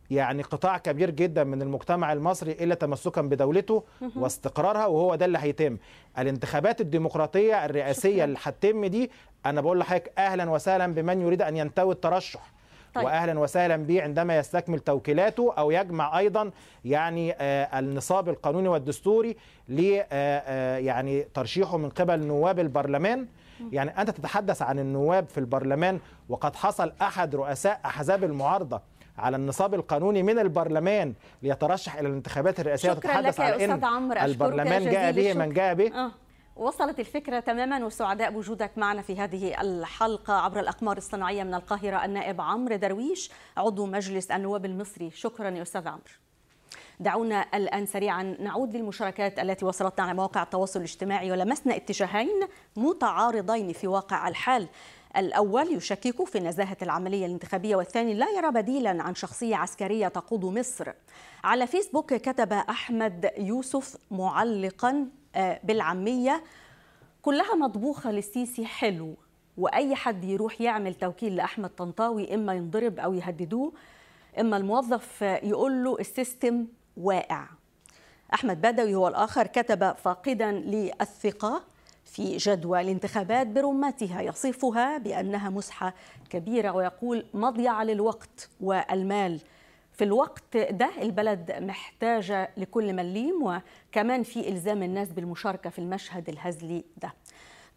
يعني قطاع كبير جدا من المجتمع المصري الا تمسكا بدولته واستقرارها وهو ده اللي هيتم الانتخابات الديمقراطيه الرئاسيه شكرا. اللي هتتم دي انا بقول لحضرتك اهلا وسهلا بمن يريد ان ينتوي الترشح طيب. واهلا وسهلا به عندما يستكمل توكيلاته او يجمع ايضا يعني آه، النصاب القانوني والدستوري ل آه، آه، يعني ترشيحه من قبل نواب البرلمان يعني انت تتحدث عن النواب في البرلمان وقد حصل احد رؤساء احزاب المعارضه على النصاب القانوني من البرلمان ليترشح الى الانتخابات الرئاسيه لك يا عن ان البرلمان جاء به من جاء به آه. وصلت الفكرة تماما وسعداء بوجودك معنا في هذه الحلقة عبر الأقمار الصناعية من القاهرة النائب عمرو درويش عضو مجلس النواب المصري شكرا يا أستاذ عمرو دعونا الآن سريعا نعود للمشاركات التي وصلتنا على مواقع التواصل الاجتماعي ولمسنا اتجاهين متعارضين في واقع الحال الأول يشكك في نزاهة العملية الانتخابية والثاني لا يرى بديلا عن شخصية عسكرية تقود مصر على فيسبوك كتب أحمد يوسف معلقا آه، بالعامية كلها مطبوخة للسيسي حلو وأي حد يروح يعمل توكيل لأحمد طنطاوي إما ينضرب أو يهددوه إما الموظف يقول له السيستم واقع أحمد بدوي هو الآخر كتب فاقدا للثقة في جدوى الانتخابات برمتها يصفها بأنها مسحة كبيرة ويقول مضيعة للوقت والمال في الوقت ده البلد محتاجة لكل مليم وكمان في إلزام الناس بالمشاركة في المشهد الهزلي ده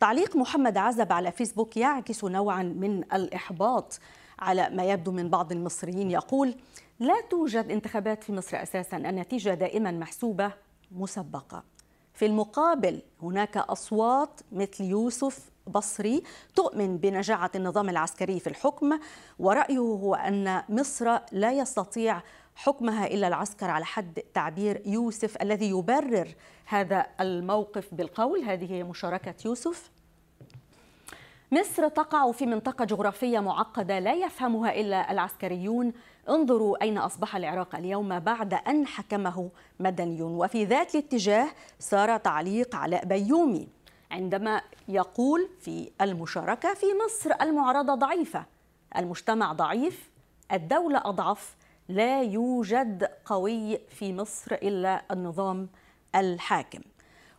تعليق محمد عزب على فيسبوك يعكس نوعا من الإحباط على ما يبدو من بعض المصريين يقول لا توجد انتخابات في مصر أساسا النتيجة دائما محسوبة مسبقة في المقابل هناك أصوات مثل يوسف بصري تؤمن بنجاعة النظام العسكري في الحكم ورأيه هو أن مصر لا يستطيع حكمها إلا العسكر على حد تعبير يوسف الذي يبرر هذا الموقف بالقول هذه مشاركة يوسف مصر تقع في منطقة جغرافية معقدة لا يفهمها إلا العسكريون انظروا أين أصبح العراق اليوم بعد أن حكمه مدنيون وفي ذات الاتجاه سار تعليق علاء بيومي عندما يقول في المشاركة في مصر المعارضة ضعيفة المجتمع ضعيف الدولة أضعف لا يوجد قوي في مصر إلا النظام الحاكم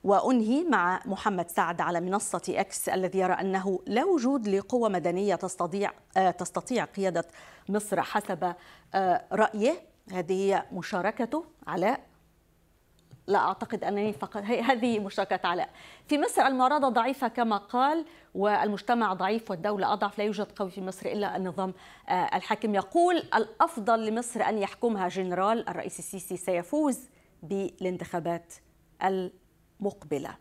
وأنهي مع محمد سعد على منصة أكس الذي يرى أنه لا وجود لقوى مدنية تستطيع, آه، تستطيع قيادة مصر حسب آه، رأيه هذه مشاركته علاء لا أعتقد أنني فقط هذه مشاركة علاء في مصر المعارضة ضعيفة كما قال والمجتمع ضعيف والدولة أضعف لا يوجد قوي في مصر إلا النظام آه، الحاكم يقول الأفضل لمصر أن يحكمها جنرال الرئيس السيسي سيفوز بالانتخابات المقبله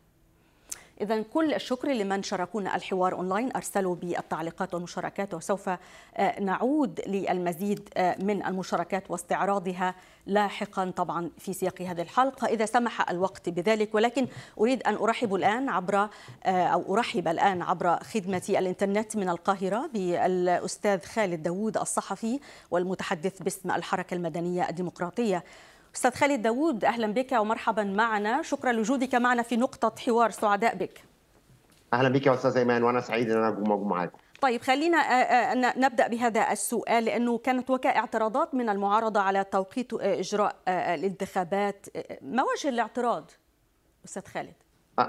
إذا كل الشكر لمن شاركونا الحوار أونلاين أرسلوا بالتعليقات والمشاركات وسوف آه، نعود للمزيد آه، من المشاركات واستعراضها لاحقا طبعا في سياق هذه الحلقة إذا سمح الوقت بذلك ولكن أريد أن أرحب الآن عبر آه، أو أرحب الآن عبر خدمة الإنترنت من القاهرة بالأستاذ خالد داوود الصحفي والمتحدث باسم الحركة المدنية الديمقراطية أستاذ خالد داوود أهلا بك ومرحبا معنا شكرا لوجودك معنا في نقطة حوار سعداء بك أهلا بك يا أستاذ إيمان وأنا سعيد أن أنا موجود معاكم طيب خلينا آه، آه، نبدا بهذا السؤال لانه كانت وكاء اعتراضات من المعارضه على توقيت آه، اجراء الانتخابات ما وجه الاعتراض استاذ خالد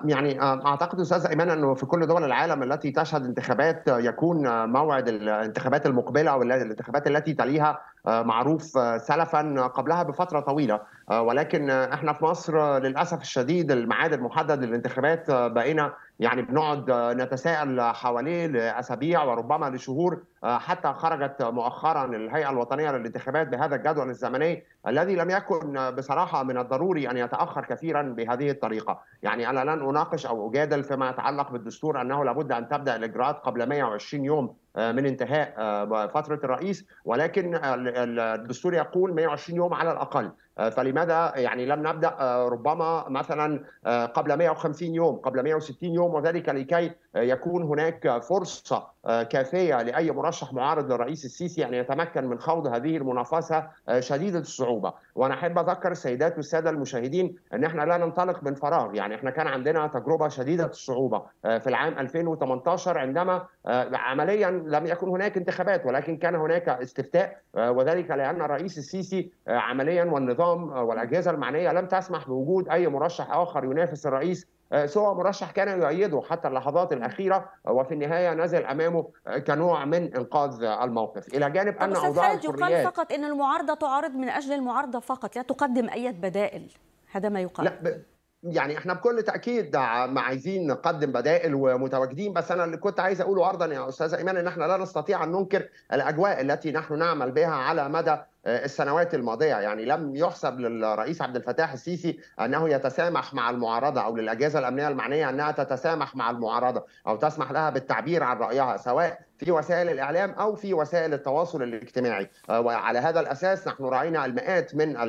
يعني اعتقد استاذ ايمان انه في كل دول العالم التي تشهد انتخابات يكون موعد الانتخابات المقبله او الانتخابات التي تليها آه، معروف آه، سلفا قبلها بفتره طويله آه، ولكن احنا في مصر للاسف الشديد الميعاد المحدد للانتخابات بقينا يعني بنقعد نتساءل حواليه لاسابيع وربما لشهور حتى خرجت مؤخرا الهيئه الوطنيه للانتخابات بهذا الجدول الزمني الذي لم يكن بصراحه من الضروري ان يتاخر كثيرا بهذه الطريقه، يعني انا لن اناقش او اجادل فيما يتعلق بالدستور انه لابد ان تبدا الاجراءات قبل 120 يوم آه، من انتهاء آه، فتره الرئيس ولكن الدستور يقول 120 يوم على الاقل آه، فلماذا يعني لم نبدا آه، ربما مثلا آه، قبل 150 يوم قبل 160 يوم وذلك لكي يكون هناك فرصه كافيه لاي مرشح معارض للرئيس السيسي ان يعني يتمكن من خوض هذه المنافسه شديده الصعوبه وانا احب اذكر السيدات والساده المشاهدين ان احنا لا ننطلق من فراغ يعني احنا كان عندنا تجربه شديده الصعوبه في العام 2018 عندما عمليا لم يكن هناك انتخابات ولكن كان هناك استفتاء وذلك لان الرئيس السيسي عمليا والنظام النظام والاجهزه المعنيه لم تسمح بوجود اي مرشح اخر ينافس الرئيس آه، سوى مرشح كان يؤيده حتى اللحظات الاخيره آه، وفي النهايه نزل امامه آه، كنوع من انقاذ الموقف الى جانب ان اوضاع الحريات يقال فقط ان المعارضه تعارض من اجل المعارضه فقط لا تقدم اي بدائل هذا ما يقال لا ب... يعني احنا بكل تاكيد ما عايزين نقدم بدائل ومتواجدين بس انا اللي كنت عايز اقوله ارضا يا استاذه ايمان ان احنا لا نستطيع ان ننكر الاجواء التي نحن نعمل بها على مدى آه، السنوات الماضيه يعني لم يحسب للرئيس عبد الفتاح السيسي انه يتسامح مع المعارضه او للاجهزه الامنيه المعنيه انها تتسامح مع المعارضه او تسمح لها بالتعبير عن رايها سواء في وسائل الاعلام او في وسائل التواصل الاجتماعي آه، وعلى هذا الاساس نحن راينا المئات من آه،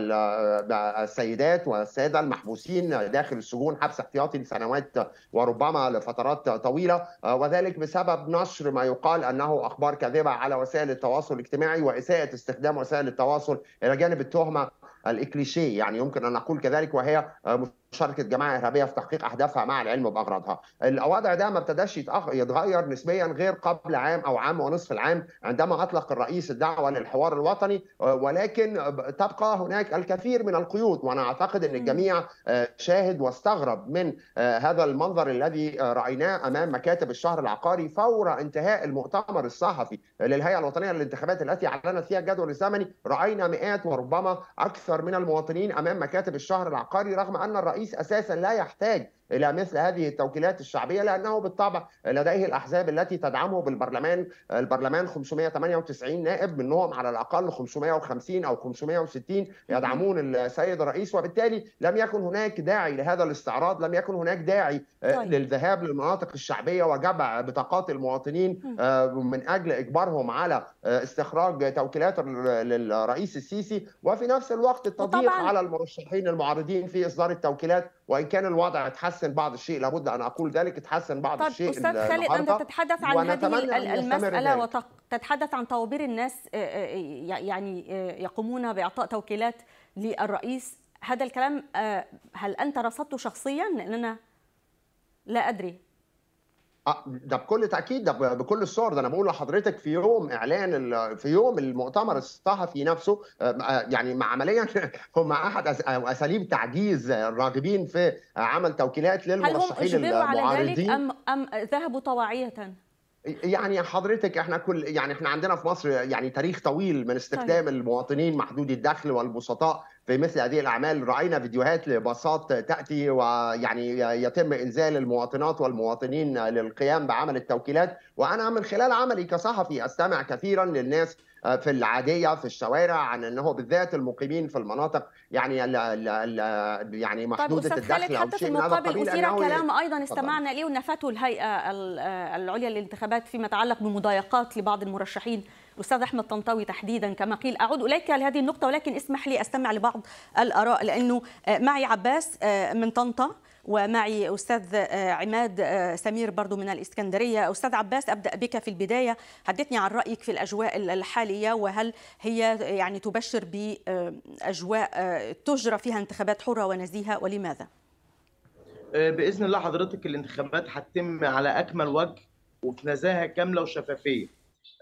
السيدات والساده المحبوسين داخل السجون حبس احتياطي لسنوات وربما لفترات طويله آه، وذلك بسبب نشر ما يقال انه اخبار كاذبه على وسائل التواصل الاجتماعي واساءه استخدام وسائل التواصل الى جانب التهمه الإكليشيه يعني يمكن ان نقول كذلك وهي شركة جماعه ارهابيه في تحقيق اهدافها مع العلم باغراضها. الوضع ده ما ابتداش يتغير نسبيا غير قبل عام او عام ونصف العام عندما اطلق الرئيس الدعوه للحوار الوطني ولكن تبقى هناك الكثير من القيود وانا اعتقد ان الجميع آه، شاهد واستغرب من آه، هذا المنظر الذي رايناه امام مكاتب الشهر العقاري فور انتهاء المؤتمر الصحفي للهيئه الوطنيه للانتخابات التي اعلنت فيها الجدول الزمني راينا مئات وربما اكثر من المواطنين امام مكاتب الشهر العقاري رغم ان الرئيس الرئيس اساسا لا يحتاج الى مثل هذه التوكيلات الشعبيه لانه بالطبع لديه الاحزاب التي تدعمه بالبرلمان البرلمان 598 نائب منهم على الاقل 550 او 560 يدعمون السيد الرئيس وبالتالي لم يكن هناك داعي لهذا الاستعراض لم يكن هناك داعي آه، طيب. للذهاب للمناطق الشعبيه وجمع بطاقات المواطنين آه، من اجل اجبارهم على آه، استخراج توكيلات للرئيس السيسي وفي نفس الوقت التضييق على المرشحين المعارضين في اصدار التوكيلات وان كان الوضع اتحسن بعض الشيء لابد ان اقول ذلك اتحسن بعض طب الشيء استاذ خالد انت تتحدث عن هذه المساله وتتحدث عن طوابير الناس آه، آه، يعني آه، يقومون باعطاء توكيلات للرئيس هذا الكلام هل انت رصدته شخصيا لان انا لا ادري آه، ده بكل تاكيد ده بكل الصور ده انا بقول لحضرتك في يوم اعلان في يوم المؤتمر الصحفي نفسه آه، يعني عمليا هم احد آه، اساليب تعجيز الراغبين في عمل توكيلات للمرشحين هل هم اجبروا على ذلك ام ام ذهبوا طواعيه؟ يعني حضرتك احنا كل يعني احنا عندنا في مصر يعني تاريخ طويل من استخدام طيب. المواطنين محدودي الدخل والبسطاء في مثل هذه الاعمال راينا فيديوهات لباصات تاتي ويعني يتم انزال المواطنات والمواطنين للقيام بعمل التوكيلات وانا من خلال عملي كصحفي استمع كثيرا للناس في العاديه في الشوارع عن انه بالذات المقيمين في المناطق يعني ال ال الـ يعني طيب، محدوده طيب الدخل او حتى في المقابل اثير كلام ايضا استمعنا ليه ونفته الهيئه العليا للانتخابات فيما يتعلق بمضايقات لبعض المرشحين الأستاذ أحمد طنطاوي تحديدا كما قيل أعود إليك لهذه النقطة ولكن اسمح لي أستمع لبعض الآراء لأنه آه، معي عباس آه، من طنطا ومعي أستاذ آه، عماد سمير برضو من الإسكندرية أستاذ عباس أبدأ بك في البداية حدثني عن رأيك في الأجواء الحالية وهل هي يعني تبشر بأجواء تجرى فيها انتخابات حرة ونزيهة ولماذا؟ باذن الله حضرتك الانتخابات هتتم على اكمل وجه وفي نزاهه كامله وشفافيه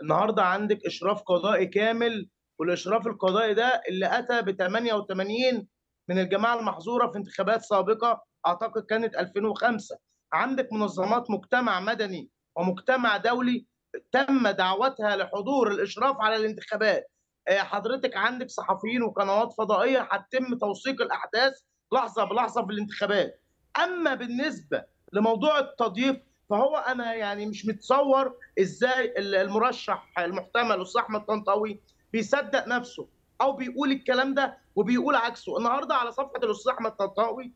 النهارده عندك اشراف قضائي كامل والاشراف القضائي ده اللي اتى ب 88 من الجماعه المحظوره في انتخابات سابقه اعتقد كانت 2005 عندك منظمات مجتمع مدني ومجتمع دولي تم دعوتها لحضور الاشراف على الانتخابات آه، حضرتك عندك صحفيين وقنوات فضائيه هتتم توثيق الاحداث لحظه بلحظه في الانتخابات اما بالنسبه لموضوع التضييق فهو انا يعني مش متصور ازاي المرشح المحتمل استاذ احمد طنطاوي بيصدق نفسه او بيقول الكلام ده وبيقول عكسه النهارده على صفحه الاستاذ احمد طنطاوي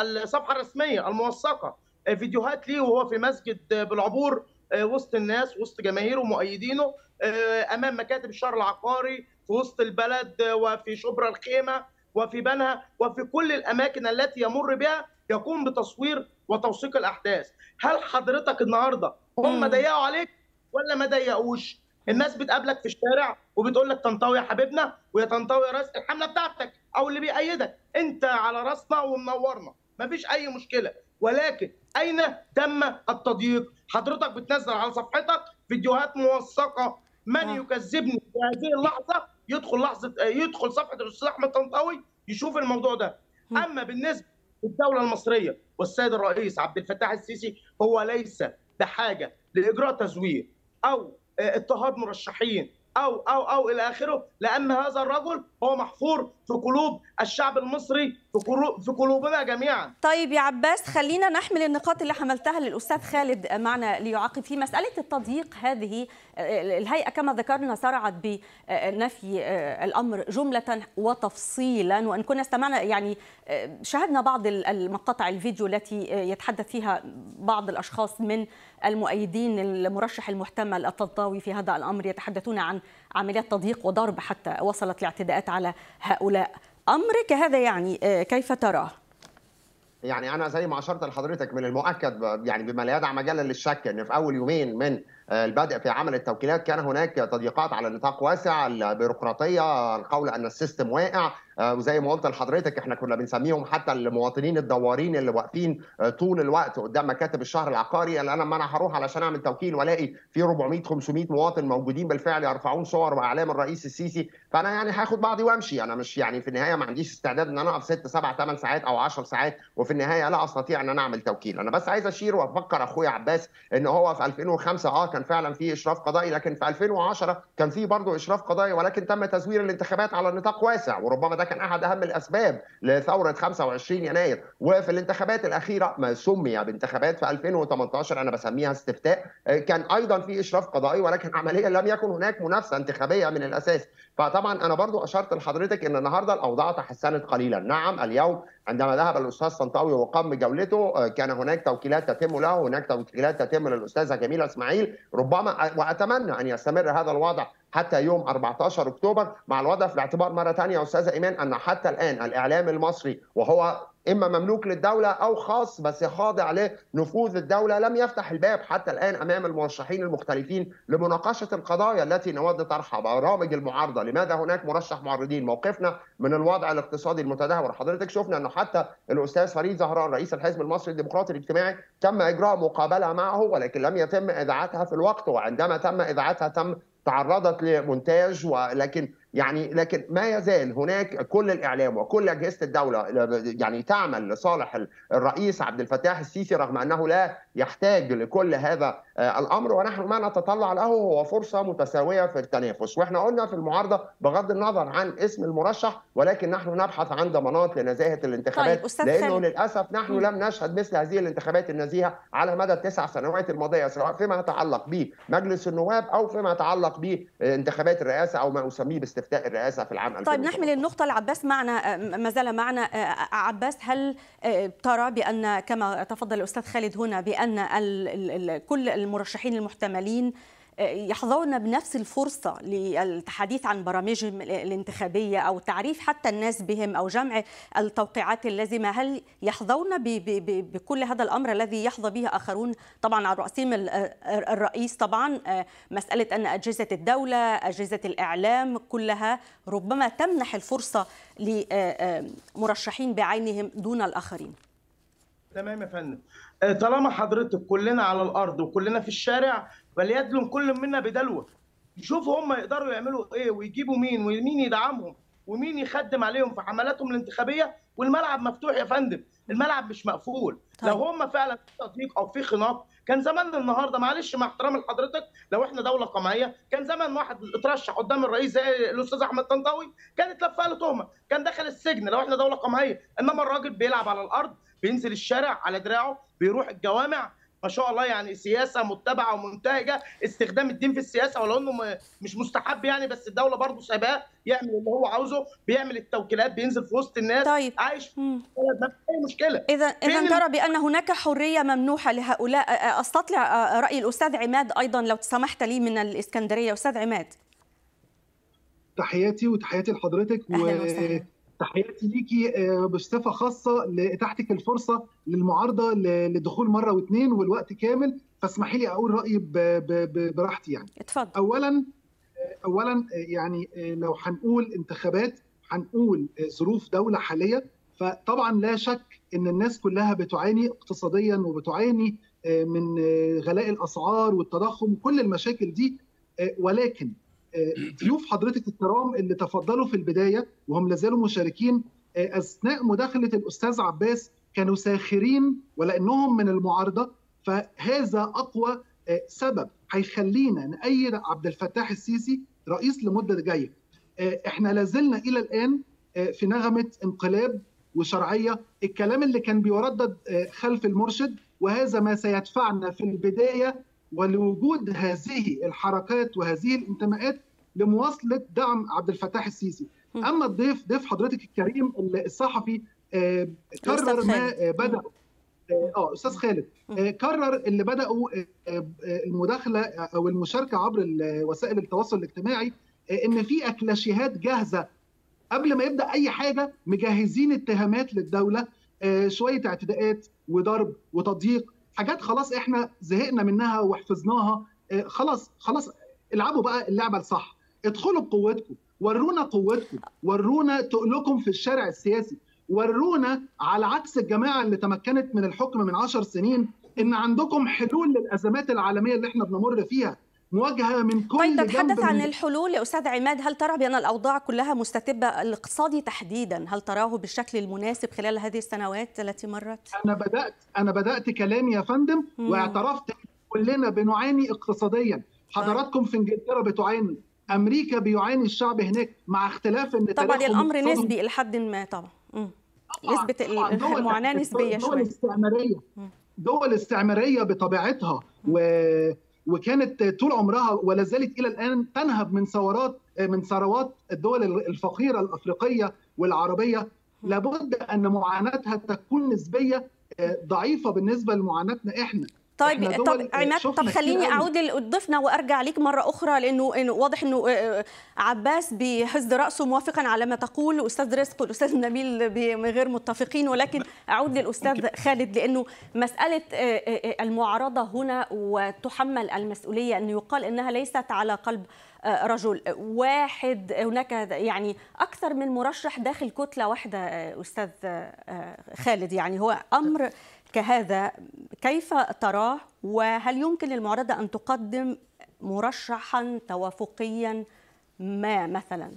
الصفحه الرسميه الموثقه آه، فيديوهات ليه وهو في مسجد آه، بالعبور آه، وسط الناس وسط جماهيره ومؤيدينه امام مكاتب الشهر العقاري في وسط البلد وفي شبرا الخيمه وفي بنها وفي كل الاماكن التي يمر بها يقوم بتصوير وتوثيق الاحداث هل حضرتك النهارده هم ضيقوا عليك ولا ما ضيقوش الناس بتقابلك في الشارع وبتقول لك طنطاوي يا حبيبنا ويا طنطاوي يا راس الحمله بتاعتك او اللي بيأيدك انت على راسنا ومنورنا مفيش اي مشكله ولكن اين تم التضييق حضرتك بتنزل على صفحتك فيديوهات موثقه من آه. يكذبني في هذه اللحظه يدخل لحظه يدخل صفحه الاستاذ احمد طنطاوي يشوف الموضوع ده اما بالنسبه للدوله المصريه والسيد الرئيس عبد الفتاح السيسي هو ليس بحاجه لاجراء تزوير او آه، اضطهاد مرشحين او او او الى اخره لان هذا الرجل هو محفور في قلوب الشعب المصري في قلوبنا جميعا. طيب يا عباس خلينا نحمل النقاط اللي حملتها للاستاذ خالد معنا ليعاقب في مساله التضييق هذه آه، الهيئه كما ذكرنا سرعت بنفي آه، الامر جمله وتفصيلا وان كنا استمعنا يعني آه، شاهدنا بعض المقاطع الفيديو التي يتحدث فيها بعض الاشخاص من المؤيدين المرشح المحتمل الطلطاوي في هذا الامر يتحدثون عن عمليات تضييق وضرب حتى وصلت الاعتداءات على هؤلاء أمرك هذا يعني آه، كيف تراه؟ يعني انا زي ما اشرت لحضرتك من المؤكد يعني بما لا يدع مجالا للشك ان في اول يومين من آه، البدء في عمل التوكيلات كان هناك تضييقات على نطاق واسع البيروقراطيه القول ان السيستم واقع آه، وزي ما قلت لحضرتك احنا كنا بنسميهم حتى المواطنين الدوارين اللي واقفين آه، طول الوقت قدام مكاتب الشهر العقاري اللي انا ما انا هروح علشان اعمل توكيل والاقي في 400 500 مواطن موجودين بالفعل يرفعون صور واعلام الرئيس السيسي فانا يعني هاخد بعضي وامشي انا مش يعني في النهايه ما عنديش استعداد ان انا اقف 6 7 8 ساعات او 10 ساعات وفي النهايه لا استطيع ان انا اعمل توكيل انا بس عايز اشير وافكر اخويا عباس ان هو في 2005 اه كان فعلا في اشراف قضائي لكن في 2010 كان في برضه اشراف قضائي ولكن تم تزوير الانتخابات على نطاق واسع وربما ده كان احد اهم الاسباب لثوره 25 يناير وفي الانتخابات الاخيره ما سمي بانتخابات في 2018 انا بسميها استفتاء كان ايضا في اشراف قضائي ولكن عمليا لم يكن هناك منافسه انتخابيه من الاساس فطبعا انا برضو اشرت لحضرتك ان النهارده الاوضاع تحسنت قليلا نعم اليوم عندما ذهب الاستاذ طنطاوي وقام بجولته آه، كان هناك توكيلات تتم له هناك توكيلات تتم للاستاذه جميله اسماعيل ربما واتمنى ان يستمر هذا الوضع حتى يوم 14 اكتوبر مع الوضع في الاعتبار مره ثانيه يا استاذه ايمان ان حتى الان الاعلام المصري وهو اما مملوك للدوله او خاص بس خاضع لنفوذ الدوله لم يفتح الباب حتى الان امام المرشحين المختلفين لمناقشه القضايا التي نود طرحها برامج المعارضه لماذا هناك مرشح معارضين موقفنا من الوضع الاقتصادي المتدهور حضرتك شفنا انه حتى الاستاذ فريد زهران رئيس الحزب المصري الديمقراطي الاجتماعي تم اجراء مقابله معه ولكن لم يتم اذاعتها في الوقت وعندما تم اذاعتها تم تعرضت لمونتاج ولكن يعني لكن ما يزال هناك كل الاعلام وكل اجهزه الدوله يعني تعمل لصالح الرئيس عبد الفتاح السيسي رغم انه لا يحتاج لكل هذا آه، الامر ونحن ما نتطلع له هو فرصه متساويه في التنافس واحنا قلنا في المعارضه بغض النظر عن اسم المرشح ولكن نحن نبحث عن ضمانات لنزاهه الانتخابات طيب أستاذ لانه للاسف نحن لم نشهد مثل هذه الانتخابات النزيهه على مدى التسع سنوات الماضيه سواء فيما يتعلق بمجلس النواب او فيما يتعلق بانتخابات الرئاسه او ما اسميه استفتاء الرئاسه في العام طيب نحمل النقطه لعباس معنا ما زال معنا عباس هل ترى بان كما تفضل الاستاذ خالد هنا بان كل المرشحين المحتملين يحظون بنفس الفرصة للتحديث عن برامجهم الانتخابية أو تعريف حتى الناس بهم أو جمع التوقيعات اللازمة هل يحظون بكل هذا الأمر الذي يحظى به آخرون طبعا على رأسهم الرئيس طبعا آه، مسألة أن أجهزة الدولة أجهزة الإعلام كلها ربما تمنح الفرصة لمرشحين آه، آه، بعينهم دون الآخرين تمام يا فندم طالما حضرتك كلنا على الارض وكلنا في الشارع فليدلم كل منا بدلوه يشوفوا هم يقدروا يعملوا ايه ويجيبوا مين ومين يدعمهم ومين يخدم عليهم في حملاتهم الانتخابيه والملعب مفتوح يا فندم الملعب مش مقفول طيب. لو هم فعلا في تضييق او في خناق كان زمان النهارده معلش مع احترامي لحضرتك لو احنا دوله قمعيه كان زمان واحد اترشح قدام الرئيس زي الاستاذ احمد طنطاوي كان اتلفق له تهمه كان دخل السجن لو احنا دوله قمعيه انما الراجل بيلعب على الارض بينزل الشارع على دراعه بيروح الجوامع ما شاء الله يعني سياسه متبعه ومنتهجه استخدام الدين في السياسه ولو انه مش مستحب يعني بس الدوله برضه سايباه يعمل اللي هو عاوزه بيعمل التوكيلات بينزل في وسط الناس طيب. عايش في ما فيش اي مشكله اذا اذا ترى بان هناك حريه ممنوحه لهؤلاء استطلع راي الاستاذ عماد ايضا لو سمحت لي من الاسكندريه استاذ عماد تحياتي وتحياتي لحضرتك أهلا وسهلا. تحياتي ليكي آه، بصفه خاصه لاتاحتك الفرصه للمعارضه للدخول مره واثنين والوقت كامل فاسمحي لي اقول رايي براحتي يعني اتفضل اولا آه، اولا آه، يعني لو هنقول انتخابات هنقول ظروف دوله حاليه فطبعا لا شك ان الناس كلها بتعاني اقتصاديا وبتعاني من غلاء الاسعار والتضخم وكل المشاكل دي ولكن ضيوف آه، حضرتك الكرام اللي تفضلوا في البدايه وهم لازالوا مشاركين آه، اثناء مداخله الاستاذ عباس كانوا ساخرين ولانهم من المعارضه فهذا اقوى آه، سبب هيخلينا نأيد عبد الفتاح السيسي رئيس لمده جايه. احنا لازلنا الى الان في نغمه انقلاب وشرعيه، الكلام اللي كان بيردد خلف المرشد وهذا ما سيدفعنا في البدايه ولوجود هذه الحركات وهذه الانتماءات لمواصله دعم عبد الفتاح السيسي اما الضيف ضيف حضرتك الكريم الصحفي آه، كرر ما آه، بدا آه،, اه استاذ خالد كرر اللي بداوا المداخله او المشاركه عبر وسائل التواصل الاجتماعي ان في اكلاشيهات جاهزه قبل ما يبدا اي حاجه مجهزين اتهامات للدوله شويه اعتداءات وضرب وتضييق حاجات خلاص احنا زهقنا منها وحفظناها آه، خلاص خلاص العبوا بقى اللعبه الصح ادخلوا بقوتكم ورونا قوتكم ورونا تقلكم في الشارع السياسي ورونا على عكس الجماعه اللي تمكنت من الحكم من عشر سنين ان عندكم حلول للازمات العالميه اللي احنا بنمر فيها مواجهه من كل طيب تتحدث عن الحلول يا استاذ عماد هل ترى بان الاوضاع كلها مستتبه الاقتصادي تحديدا هل تراه بالشكل المناسب خلال هذه السنوات التي مرت انا بدات انا بدات كلامي يا فندم واعترفت كلنا بنعاني اقتصاديا طيب. حضراتكم في انجلترا بتعاني امريكا بيعاني الشعب هناك مع اختلاف ان طبعا الامر نسبي الى حد ما طبعا نسبه المعاناه نسبيه شويه دول استعماريه بطبيعتها و وكانت طول عمرها ولا زالت الى الان تنهب من ثورات من ثروات الدول الفقيره الافريقيه والعربيه لابد ان معاناتها تكون نسبيه آه، ضعيفه بالنسبه لمعاناتنا احنا طيب طب عماد طب خليني اعود لضيفنا وارجع ليك مره اخرى لانه واضح انه آه، آه، عباس بحز راسه موافقا على ما تقول استاذ رزق والاستاذ نبيل غير متفقين ولكن اعود للاستاذ خالد لانه مساله آه، المعارضه هنا وتحمل المسؤوليه انه يقال انها ليست على قلب رجل واحد هناك يعني اكثر من مرشح داخل كتله واحده استاذ خالد يعني هو امر كهذا كيف تراه وهل يمكن للمعارضة أن تقدم مرشحا توافقيا ما مثلا؟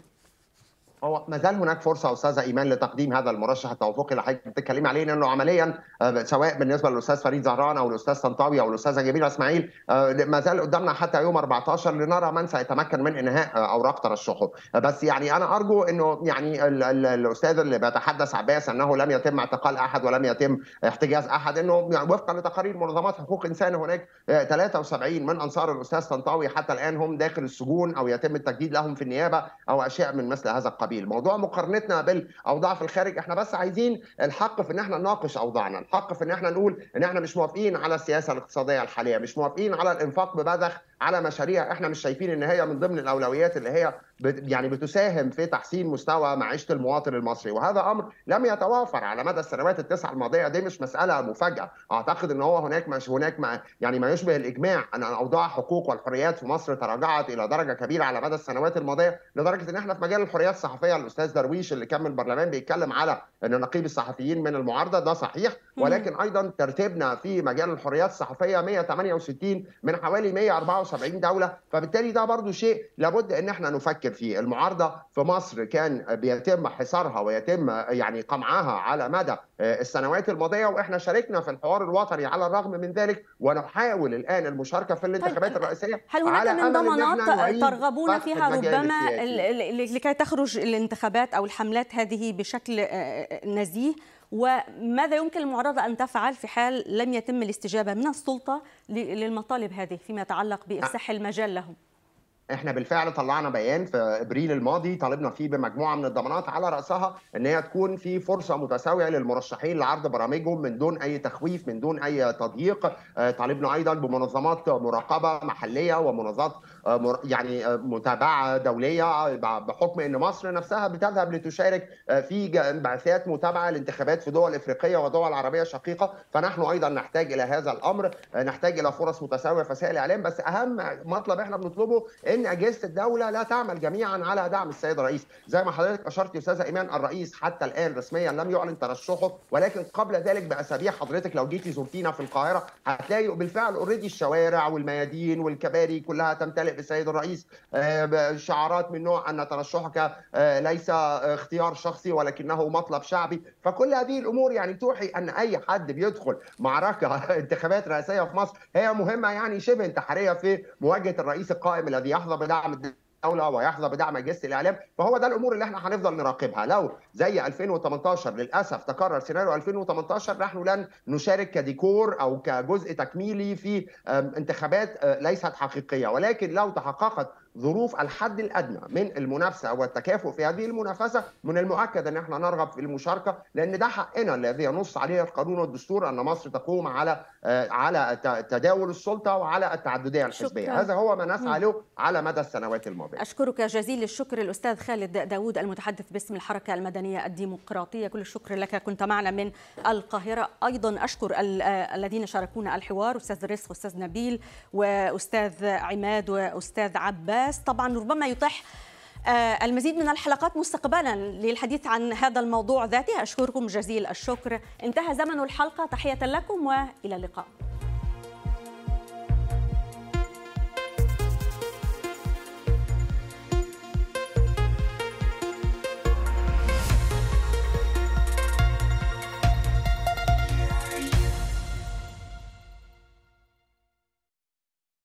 هو ما زال هناك فرصه استاذه ايمان لتقديم هذا المرشح التوافقي اللي حضرتك بتتكلمي عليه لانه عمليا آه، سواء بالنسبه للاستاذ فريد زهران او الاستاذ طنطاوي او الاستاذه جميله اسماعيل آه، ما زال قدامنا حتى يوم 14 لنرى من سيتمكن من انهاء آه، اوراق ترشحه بس يعني انا ارجو انه يعني الاستاذ اللي بيتحدث عباس انه لم يتم اعتقال احد ولم يتم احتجاز احد انه يعني وفقا لتقارير منظمات حقوق انسان هناك 73 من انصار الاستاذ طنطاوي حتى الان هم داخل السجون او يتم التجديد لهم في النيابه او اشياء من مثل هذا القبيل القبيل موضوع مقارنتنا بالاوضاع في الخارج احنا بس عايزين الحق في ان احنا نناقش اوضاعنا الحق في ان احنا نقول ان احنا مش موافقين على السياسه الاقتصاديه الحاليه مش موافقين على الانفاق ببذخ على مشاريع احنا مش شايفين ان هي من ضمن الاولويات اللي هي يعني بتساهم في تحسين مستوى معيشه المواطن المصري وهذا امر لم يتوافر على مدى السنوات التسع الماضيه دي مش مساله مفاجاه اعتقد ان هو هناك مش هناك ما يعني ما يشبه الاجماع ان اوضاع حقوق والحريات في مصر تراجعت الى درجه كبيره على مدى السنوات الماضيه لدرجه ان احنا في مجال الحريات الصحفيه الاستاذ درويش اللي كان من البرلمان بيتكلم على ان نقيب الصحفيين من المعارضه ده صحيح ولكن ايضا ترتيبنا في مجال الحريات الصحفيه 168 من حوالي 164 170 دوله فبالتالي ده برضو شيء لابد ان احنا نفكر فيه المعارضه في مصر كان بيتم حصارها ويتم يعني قمعها على مدى آه، السنوات الماضيه واحنا شاركنا في الحوار الوطني على الرغم من ذلك ونحاول الان المشاركه في الانتخابات طيب، الرئاسيه هل هناك من ضمانات ترغبون فيها ربما لكي تخرج الانتخابات او الحملات هذه بشكل آه، آه، نزيه وماذا يمكن المعارضة أن تفعل في حال لم يتم الاستجابة من السلطة للمطالب هذه فيما يتعلق بإفساح المجال لهم احنا بالفعل طلعنا بيان في ابريل الماضي طالبنا فيه بمجموعه من الضمانات على راسها ان هي تكون في فرصه متساويه للمرشحين لعرض برامجهم من دون اي تخويف من دون اي تضييق آه، طالبنا ايضا بمنظمات مراقبه محليه ومنظمات آه، يعني آه، متابعه دوليه آه، بحكم ان مصر نفسها بتذهب لتشارك في بعثات متابعه لانتخابات في دول افريقيه ودول عربيه شقيقه فنحن ايضا نحتاج الى هذا الامر نحتاج الى فرص متساويه في وسائل الاعلام بس اهم مطلب احنا بنطلبه ان اجهزه الدوله لا تعمل جميعا على دعم السيد الرئيس زي ما حضرتك اشرت يا استاذه ايمان الرئيس حتى الان رسميا لم يعلن ترشحه ولكن قبل ذلك باسابيع حضرتك لو جيتي زرتينا في القاهره هتلاقي بالفعل اوريدي الشوارع والميادين والكباري كلها تمتلئ السيد الرئيس آه، شعارات من نوع ان ترشحك آه، ليس اختيار شخصي ولكنه مطلب شعبي فكل هذه الامور يعني توحي ان اي حد بيدخل معركه انتخابات رئاسيه في مصر هي مهمه يعني شبه انتحاريه في مواجهه الرئيس القائم الذي يحظى بدعم الدوله ويحظى بدعم اجهزه الاعلام فهو ده الامور اللي احنا هنفضل نراقبها لو زي 2018 للاسف تكرر سيناريو 2018 نحن لن نشارك كديكور او كجزء تكميلي في انتخابات آه، ليست حقيقيه ولكن لو تحققت ظروف الحد الادنى من المنافسه والتكافؤ في هذه المنافسه من المؤكد ان احنا نرغب في المشاركه لان ده حقنا الذي ينص عليه القانون والدستور ان مصر تقوم على آه، على تداول السلطه وعلى التعدديه الحزبيه هذا هو ما نسعى له على مدى السنوات الماضيه اشكرك جزيل الشكر الاستاذ خالد داوود المتحدث باسم الحركه المدنيه الديمقراطيه كل الشكر لك كنت معنا من القاهره ايضا اشكر آه، الذين شاركونا الحوار استاذ رزق استاذ نبيل واستاذ عماد واستاذ عباس طبعا ربما يطيح آه، المزيد من الحلقات مستقبلا للحديث عن هذا الموضوع ذاته أشكركم جزيل الشكر انتهى زمن الحلقة تحية لكم وإلى اللقاء